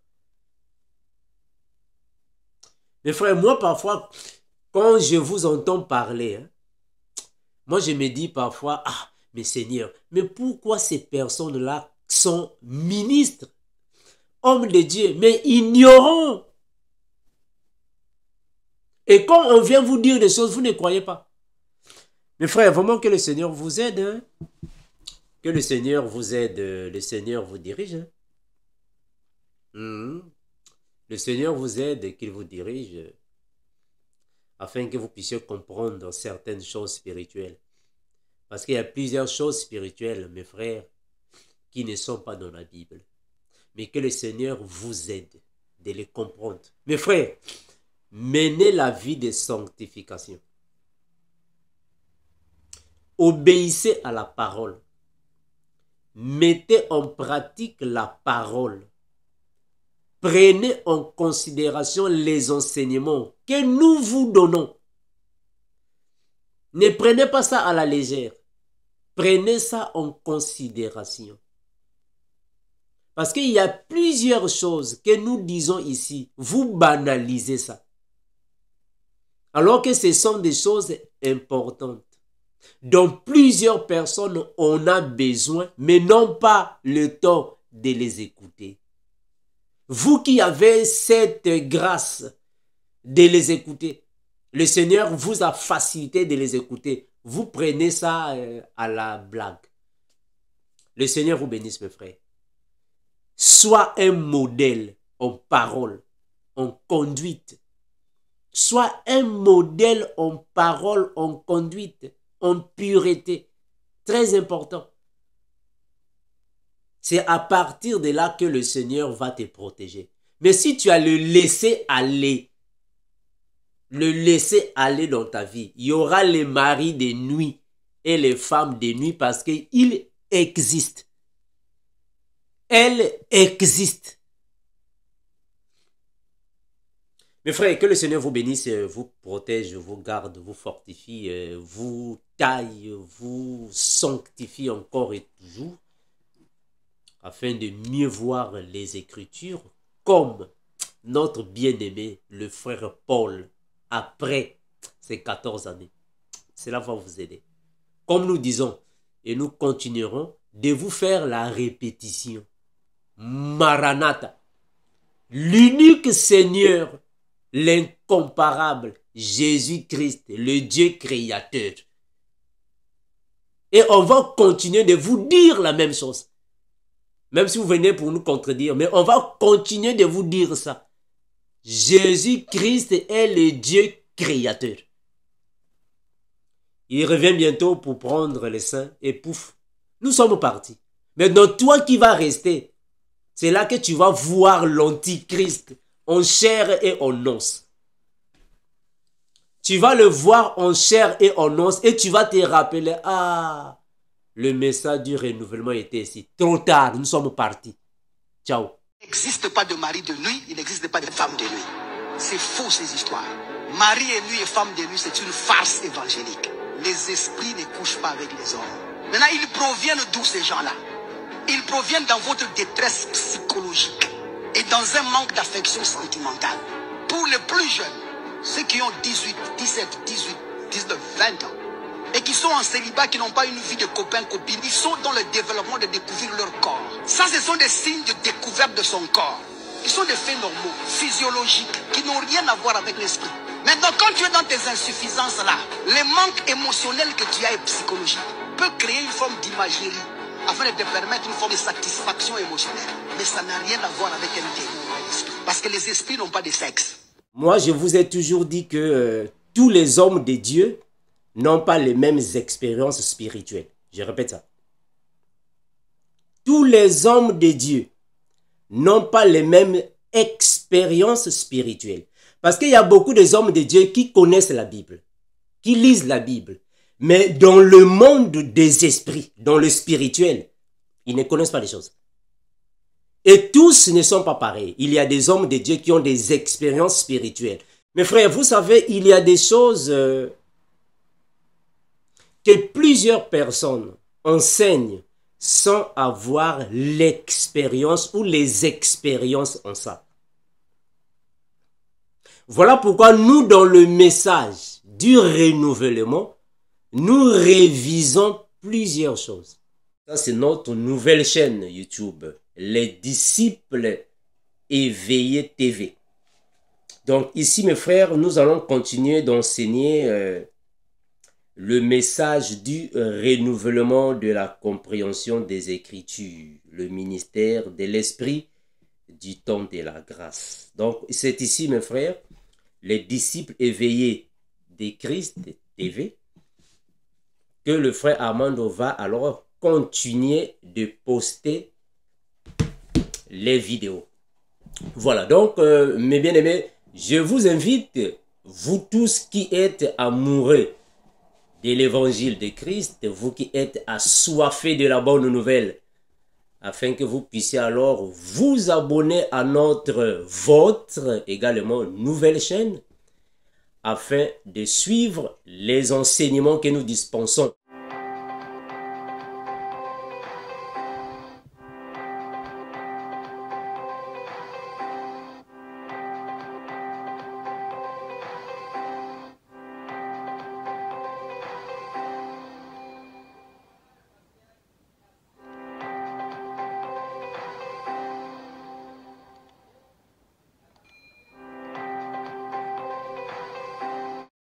Mes frères, moi parfois, quand je vous entends parler, hein, moi, je me dis parfois, ah, mais Seigneur, mais pourquoi ces personnes-là sont ministres, hommes de Dieu, mais ignorants Et quand on vient vous dire des choses, vous ne croyez pas. Mes frères, vraiment que le Seigneur vous aide. Hein. Que le Seigneur vous aide, euh, le Seigneur vous dirige. Hein. Hmm. Le Seigneur vous aide et qu'il vous dirige afin que vous puissiez comprendre certaines choses spirituelles. Parce qu'il y a plusieurs choses spirituelles, mes frères, qui ne sont pas dans la Bible. Mais que le Seigneur vous aide de les comprendre. Mes frères, menez la vie de sanctification. Obéissez à la parole. Mettez en pratique la parole prenez en considération les enseignements que nous vous donnons. Ne prenez pas ça à la légère. Prenez ça en considération. Parce qu'il y a plusieurs choses que nous disons ici. Vous banalisez ça. Alors que ce sont des choses importantes dont plusieurs personnes ont besoin, mais n'ont pas le temps de les écouter. Vous qui avez cette grâce de les écouter, le Seigneur vous a facilité de les écouter. Vous prenez ça euh, à la blague. Le Seigneur vous bénisse, mes frères. Sois un modèle en parole, en conduite. Sois un modèle en parole, en conduite, en pureté. Très important. C'est à partir de là que le Seigneur va te protéger. Mais si tu as le laisser aller, le laisser aller dans ta vie, il y aura les maris des nuits et les femmes des nuits parce qu'il existe. Elles existent. Mes frères, que le Seigneur vous bénisse, euh, vous protège, vous garde, vous fortifie, euh, vous taille, vous sanctifie encore et toujours afin de mieux voir les Écritures comme notre bien-aimé, le frère Paul, après ces 14 années. Cela va vous aider. Comme nous disons, et nous continuerons de vous faire la répétition. Maranatha, l'unique Seigneur, l'incomparable Jésus-Christ, le Dieu créateur. Et on va continuer de vous dire la même chose. Même si vous venez pour nous contredire, mais on va continuer de vous dire ça. Jésus-Christ est le Dieu créateur. Il revient bientôt pour prendre les saints et pouf, nous sommes partis. Mais dans toi qui vas rester, c'est là que tu vas voir l'antichrist en chair et en os. Tu vas le voir en chair et en os et tu vas te rappeler, ah, le message du renouvellement était ici. Trop tard, nous sommes partis. Ciao. Il n'existe pas de mari de nuit, il n'existe pas de femme de nuit. C'est faux ces histoires. Marie et nuit et femme de nuit, c'est une farce évangélique. Les esprits ne couchent pas avec les hommes. Maintenant, ils proviennent d'où ces gens-là Ils proviennent dans votre détresse psychologique et dans un manque d'affection sentimentale. Pour les plus jeunes, ceux qui ont 18, 17, 18, 19, 20 ans, et qui sont en célibat, qui n'ont pas une vie de copain, copine, ils sont dans le développement de découvrir leur corps. Ça, ce sont des signes de découverte de son corps. Ils sont des faits normaux, physiologiques, qui n'ont rien à voir avec l'esprit. Maintenant, quand tu es dans tes insuffisances-là, les manques émotionnels que tu as et psychologiques peuvent créer une forme d'imagerie afin de te permettre une forme de satisfaction émotionnelle. Mais ça n'a rien à voir avec un Parce que les esprits n'ont pas de sexe. Moi, je vous ai toujours dit que euh, tous les hommes de Dieu n'ont pas les mêmes expériences spirituelles. Je répète ça. Tous les hommes de Dieu n'ont pas les mêmes expériences spirituelles. Parce qu'il y a beaucoup des hommes de Dieu qui connaissent la Bible, qui lisent la Bible, mais dans le monde des esprits, dans le spirituel, ils ne connaissent pas les choses. Et tous ne sont pas pareils. Il y a des hommes de Dieu qui ont des expériences spirituelles. Mes frères, vous savez, il y a des choses euh, que plusieurs personnes enseignent sans avoir l'expérience ou les expériences en ça. Voilà pourquoi nous, dans le message du renouvellement, nous révisons plusieurs choses. Ça, c'est notre nouvelle chaîne YouTube, les disciples éveillés TV. Donc ici, mes frères, nous allons continuer d'enseigner euh, le message du euh, renouvellement de la compréhension des Écritures, le ministère de l'Esprit du temps de la grâce. Donc c'est ici, mes frères, les disciples éveillés des Christ, TV, que le frère Armando va alors continuer de poster les vidéos. Voilà, donc euh, mes bien-aimés, je vous invite, vous tous qui êtes amoureux de l'évangile de Christ, vous qui êtes assoiffés de la bonne nouvelle, afin que vous puissiez alors vous abonner à notre, votre également nouvelle chaîne, afin de suivre les enseignements que nous dispensons.